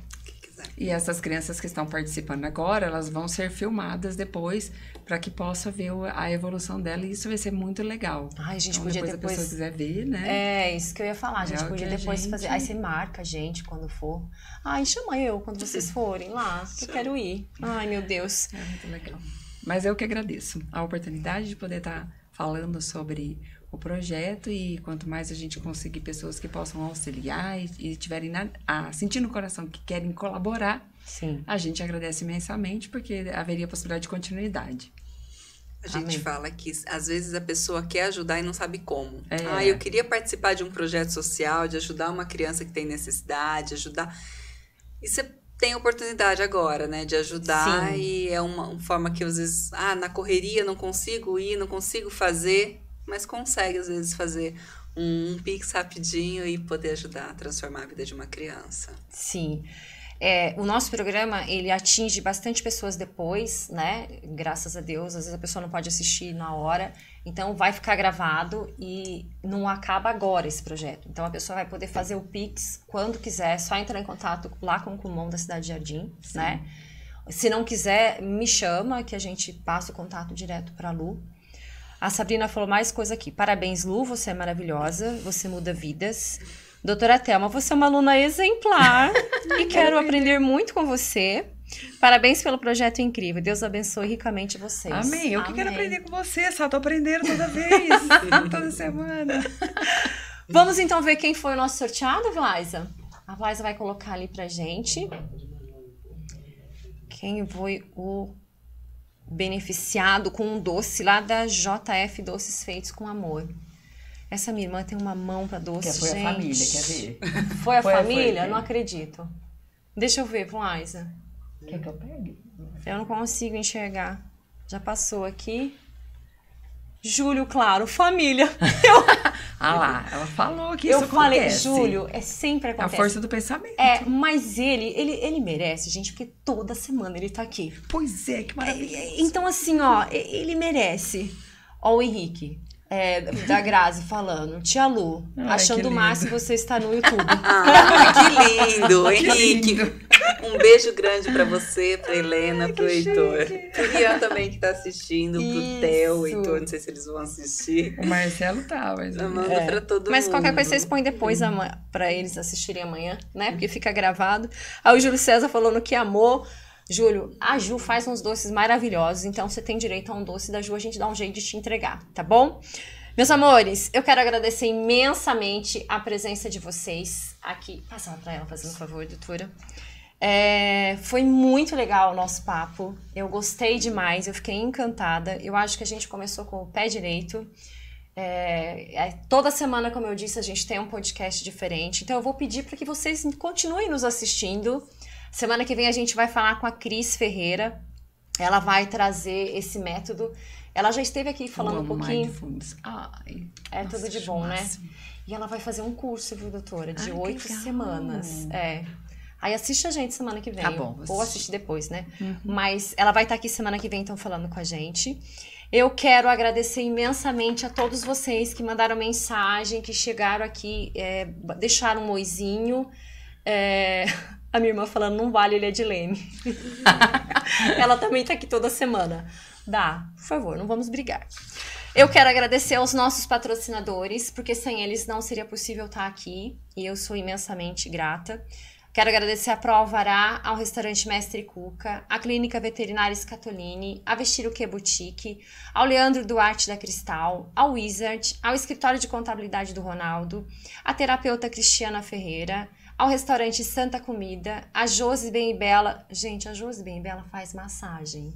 Speaker 4: E essas crianças que estão participando agora, elas vão ser filmadas depois para que possa ver a evolução dela e isso vai ser muito
Speaker 1: legal. Ai, a gente então, podia depois, depois... a pessoa quiser ver, né? É, isso que eu ia falar, a gente é podia depois gente... fazer. Aí você marca a gente quando for. Ai, chama eu quando vocês forem lá, que eu quero ir. Ai, meu Deus. É muito legal.
Speaker 4: Mas eu que agradeço a oportunidade de poder estar tá falando sobre o projeto e quanto mais a gente conseguir pessoas que possam auxiliar e, e tiverem na, a sentir no coração que querem colaborar, Sim. a gente agradece imensamente porque haveria possibilidade de continuidade.
Speaker 3: A gente Amém. fala que às vezes a pessoa quer ajudar e não sabe como. É. Ah, eu queria participar de um projeto social, de ajudar uma criança que tem necessidade, ajudar. Isso você é tem oportunidade agora, né, de ajudar Sim. e é uma, uma, forma que às vezes, ah, na correria não consigo ir, não consigo fazer, mas consegue às vezes fazer um, um pix rapidinho e poder ajudar a transformar a vida de uma criança. Sim. É, o nosso programa
Speaker 1: ele atinge bastante pessoas depois, né? Graças a Deus, às vezes a pessoa não pode assistir na hora, então vai ficar gravado e não acaba agora esse projeto. Então a pessoa vai poder fazer o Pix quando quiser, só entrar em contato lá com o Kumon da Cidade Jardim, Sim. né? Se não quiser, me chama que a gente passa o contato direto para a Lu. A Sabrina falou mais coisa aqui. Parabéns, Lu, você é maravilhosa, você muda vidas. Doutora Thelma, você é uma aluna exemplar e quero aprender muito com você. Parabéns pelo projeto incrível. Deus abençoe ricamente vocês. Amém. Eu Amém. que quero
Speaker 4: aprender com você, só tô aprendendo toda vez,
Speaker 1: toda semana. Vamos então ver quem foi o nosso sorteado, Vlaisa? A Vlaisa vai colocar ali pra gente. Quem foi o beneficiado com um doce lá da JF Doces Feitos com Amor. Essa minha irmã tem uma mão para doce, que foi gente. a família, quer ver? Foi a foi, família? foi. Não acredito. Deixa eu ver, Vlaisa. Quer que eu pegue? Eu não consigo enxergar. Já passou aqui. Júlio, claro, família. Eu...
Speaker 4: ah lá, ela falou
Speaker 1: que eu isso falei, acontece. Eu falei, Júlio, é sempre acontece. A força do pensamento. É, mas ele, ele, ele merece, gente, porque toda semana ele tá aqui. Pois é, que maravilha. É, é então assim, ó, ele merece. Ó o Henrique, é, da Grazi falando, tia Lu, Ai, achando o máximo você está no YouTube. que lindo, Henrique.
Speaker 3: Um beijo grande para você, pra Helena, Ai, pro Heitor. Pro Ian também que tá assistindo, Isso. pro Theo, Heitor, não sei se eles vão assistir. O
Speaker 4: Marcelo
Speaker 1: tá, mas.
Speaker 3: Manda é. pra todo mas mundo. qualquer coisa
Speaker 1: vocês põem depois para eles assistirem amanhã, né? Porque fica gravado. Aí o Júlio César falando que amou Júlio, a Ju faz uns doces maravilhosos, então você tem direito a um doce da Ju, a gente dá um jeito de te entregar, tá bom? Meus amores, eu quero agradecer imensamente a presença de vocês aqui. Passa para ela, fazendo um favor, doutora. É, foi muito legal o nosso papo. Eu gostei demais, eu fiquei encantada. Eu acho que a gente começou com o pé direito. É, é, toda semana, como eu disse, a gente tem um podcast diferente. Então eu vou pedir para que vocês continuem nos assistindo Semana que vem a gente vai falar com a Cris Ferreira. Ela vai trazer esse método. Ela já esteve aqui falando um pouquinho. Ai, é nossa, tudo de bom, né? E ela vai fazer um curso, viu, doutora? De oito semanas. É. Aí assiste a gente semana que vem. Tá bom. Ou assiste depois, né? Uhum. Mas ela vai estar tá aqui semana que vem, então, falando com a gente. Eu quero agradecer imensamente a todos vocês que mandaram mensagem, que chegaram aqui, é, deixaram um moizinho. É... A minha irmã falando, não vale, ele é de leme. Ela também tá aqui toda semana. Dá, por favor, não vamos brigar. Eu quero agradecer aos nossos patrocinadores, porque sem eles não seria possível estar tá aqui. E eu sou imensamente grata. Quero agradecer a Pro Alvará, ao restaurante Mestre Cuca, à Clínica Veterinária Scatolini, a Vestir o Que Boutique, ao Leandro Duarte da Cristal, ao Wizard, ao Escritório de Contabilidade do Ronaldo, à terapeuta Cristiana Ferreira, ao restaurante Santa Comida, a Josi Bem e Bela. Gente, a Josi Bem e Bela faz massagem.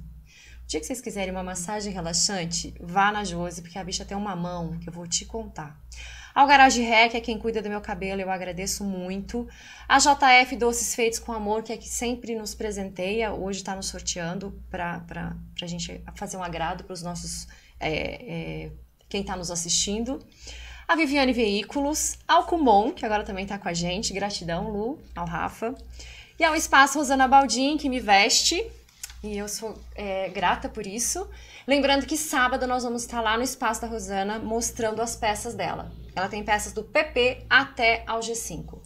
Speaker 1: O dia que vocês quiserem uma massagem relaxante, vá na Josi, porque a bicha tem uma mão que eu vou te contar. Ao Garage Rec, é quem cuida do meu cabelo, eu agradeço muito. A JF Doces Feitos com Amor, que é que sempre nos presenteia, hoje está nos sorteando para a gente fazer um agrado para os nossos. É, é, quem está nos assistindo a Viviane Veículos, ao Kumon, que agora também está com a gente, gratidão, Lu, ao Rafa, e ao Espaço Rosana Baldin, que me veste, e eu sou é, grata por isso. Lembrando que sábado nós vamos estar lá no Espaço da Rosana mostrando as peças dela. Ela tem peças do PP até ao G5.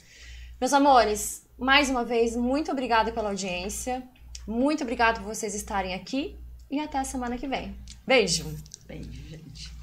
Speaker 1: Meus amores, mais uma vez, muito obrigada pela audiência, muito obrigada por vocês estarem aqui e até a semana que vem.
Speaker 2: Beijo! Beijo, gente.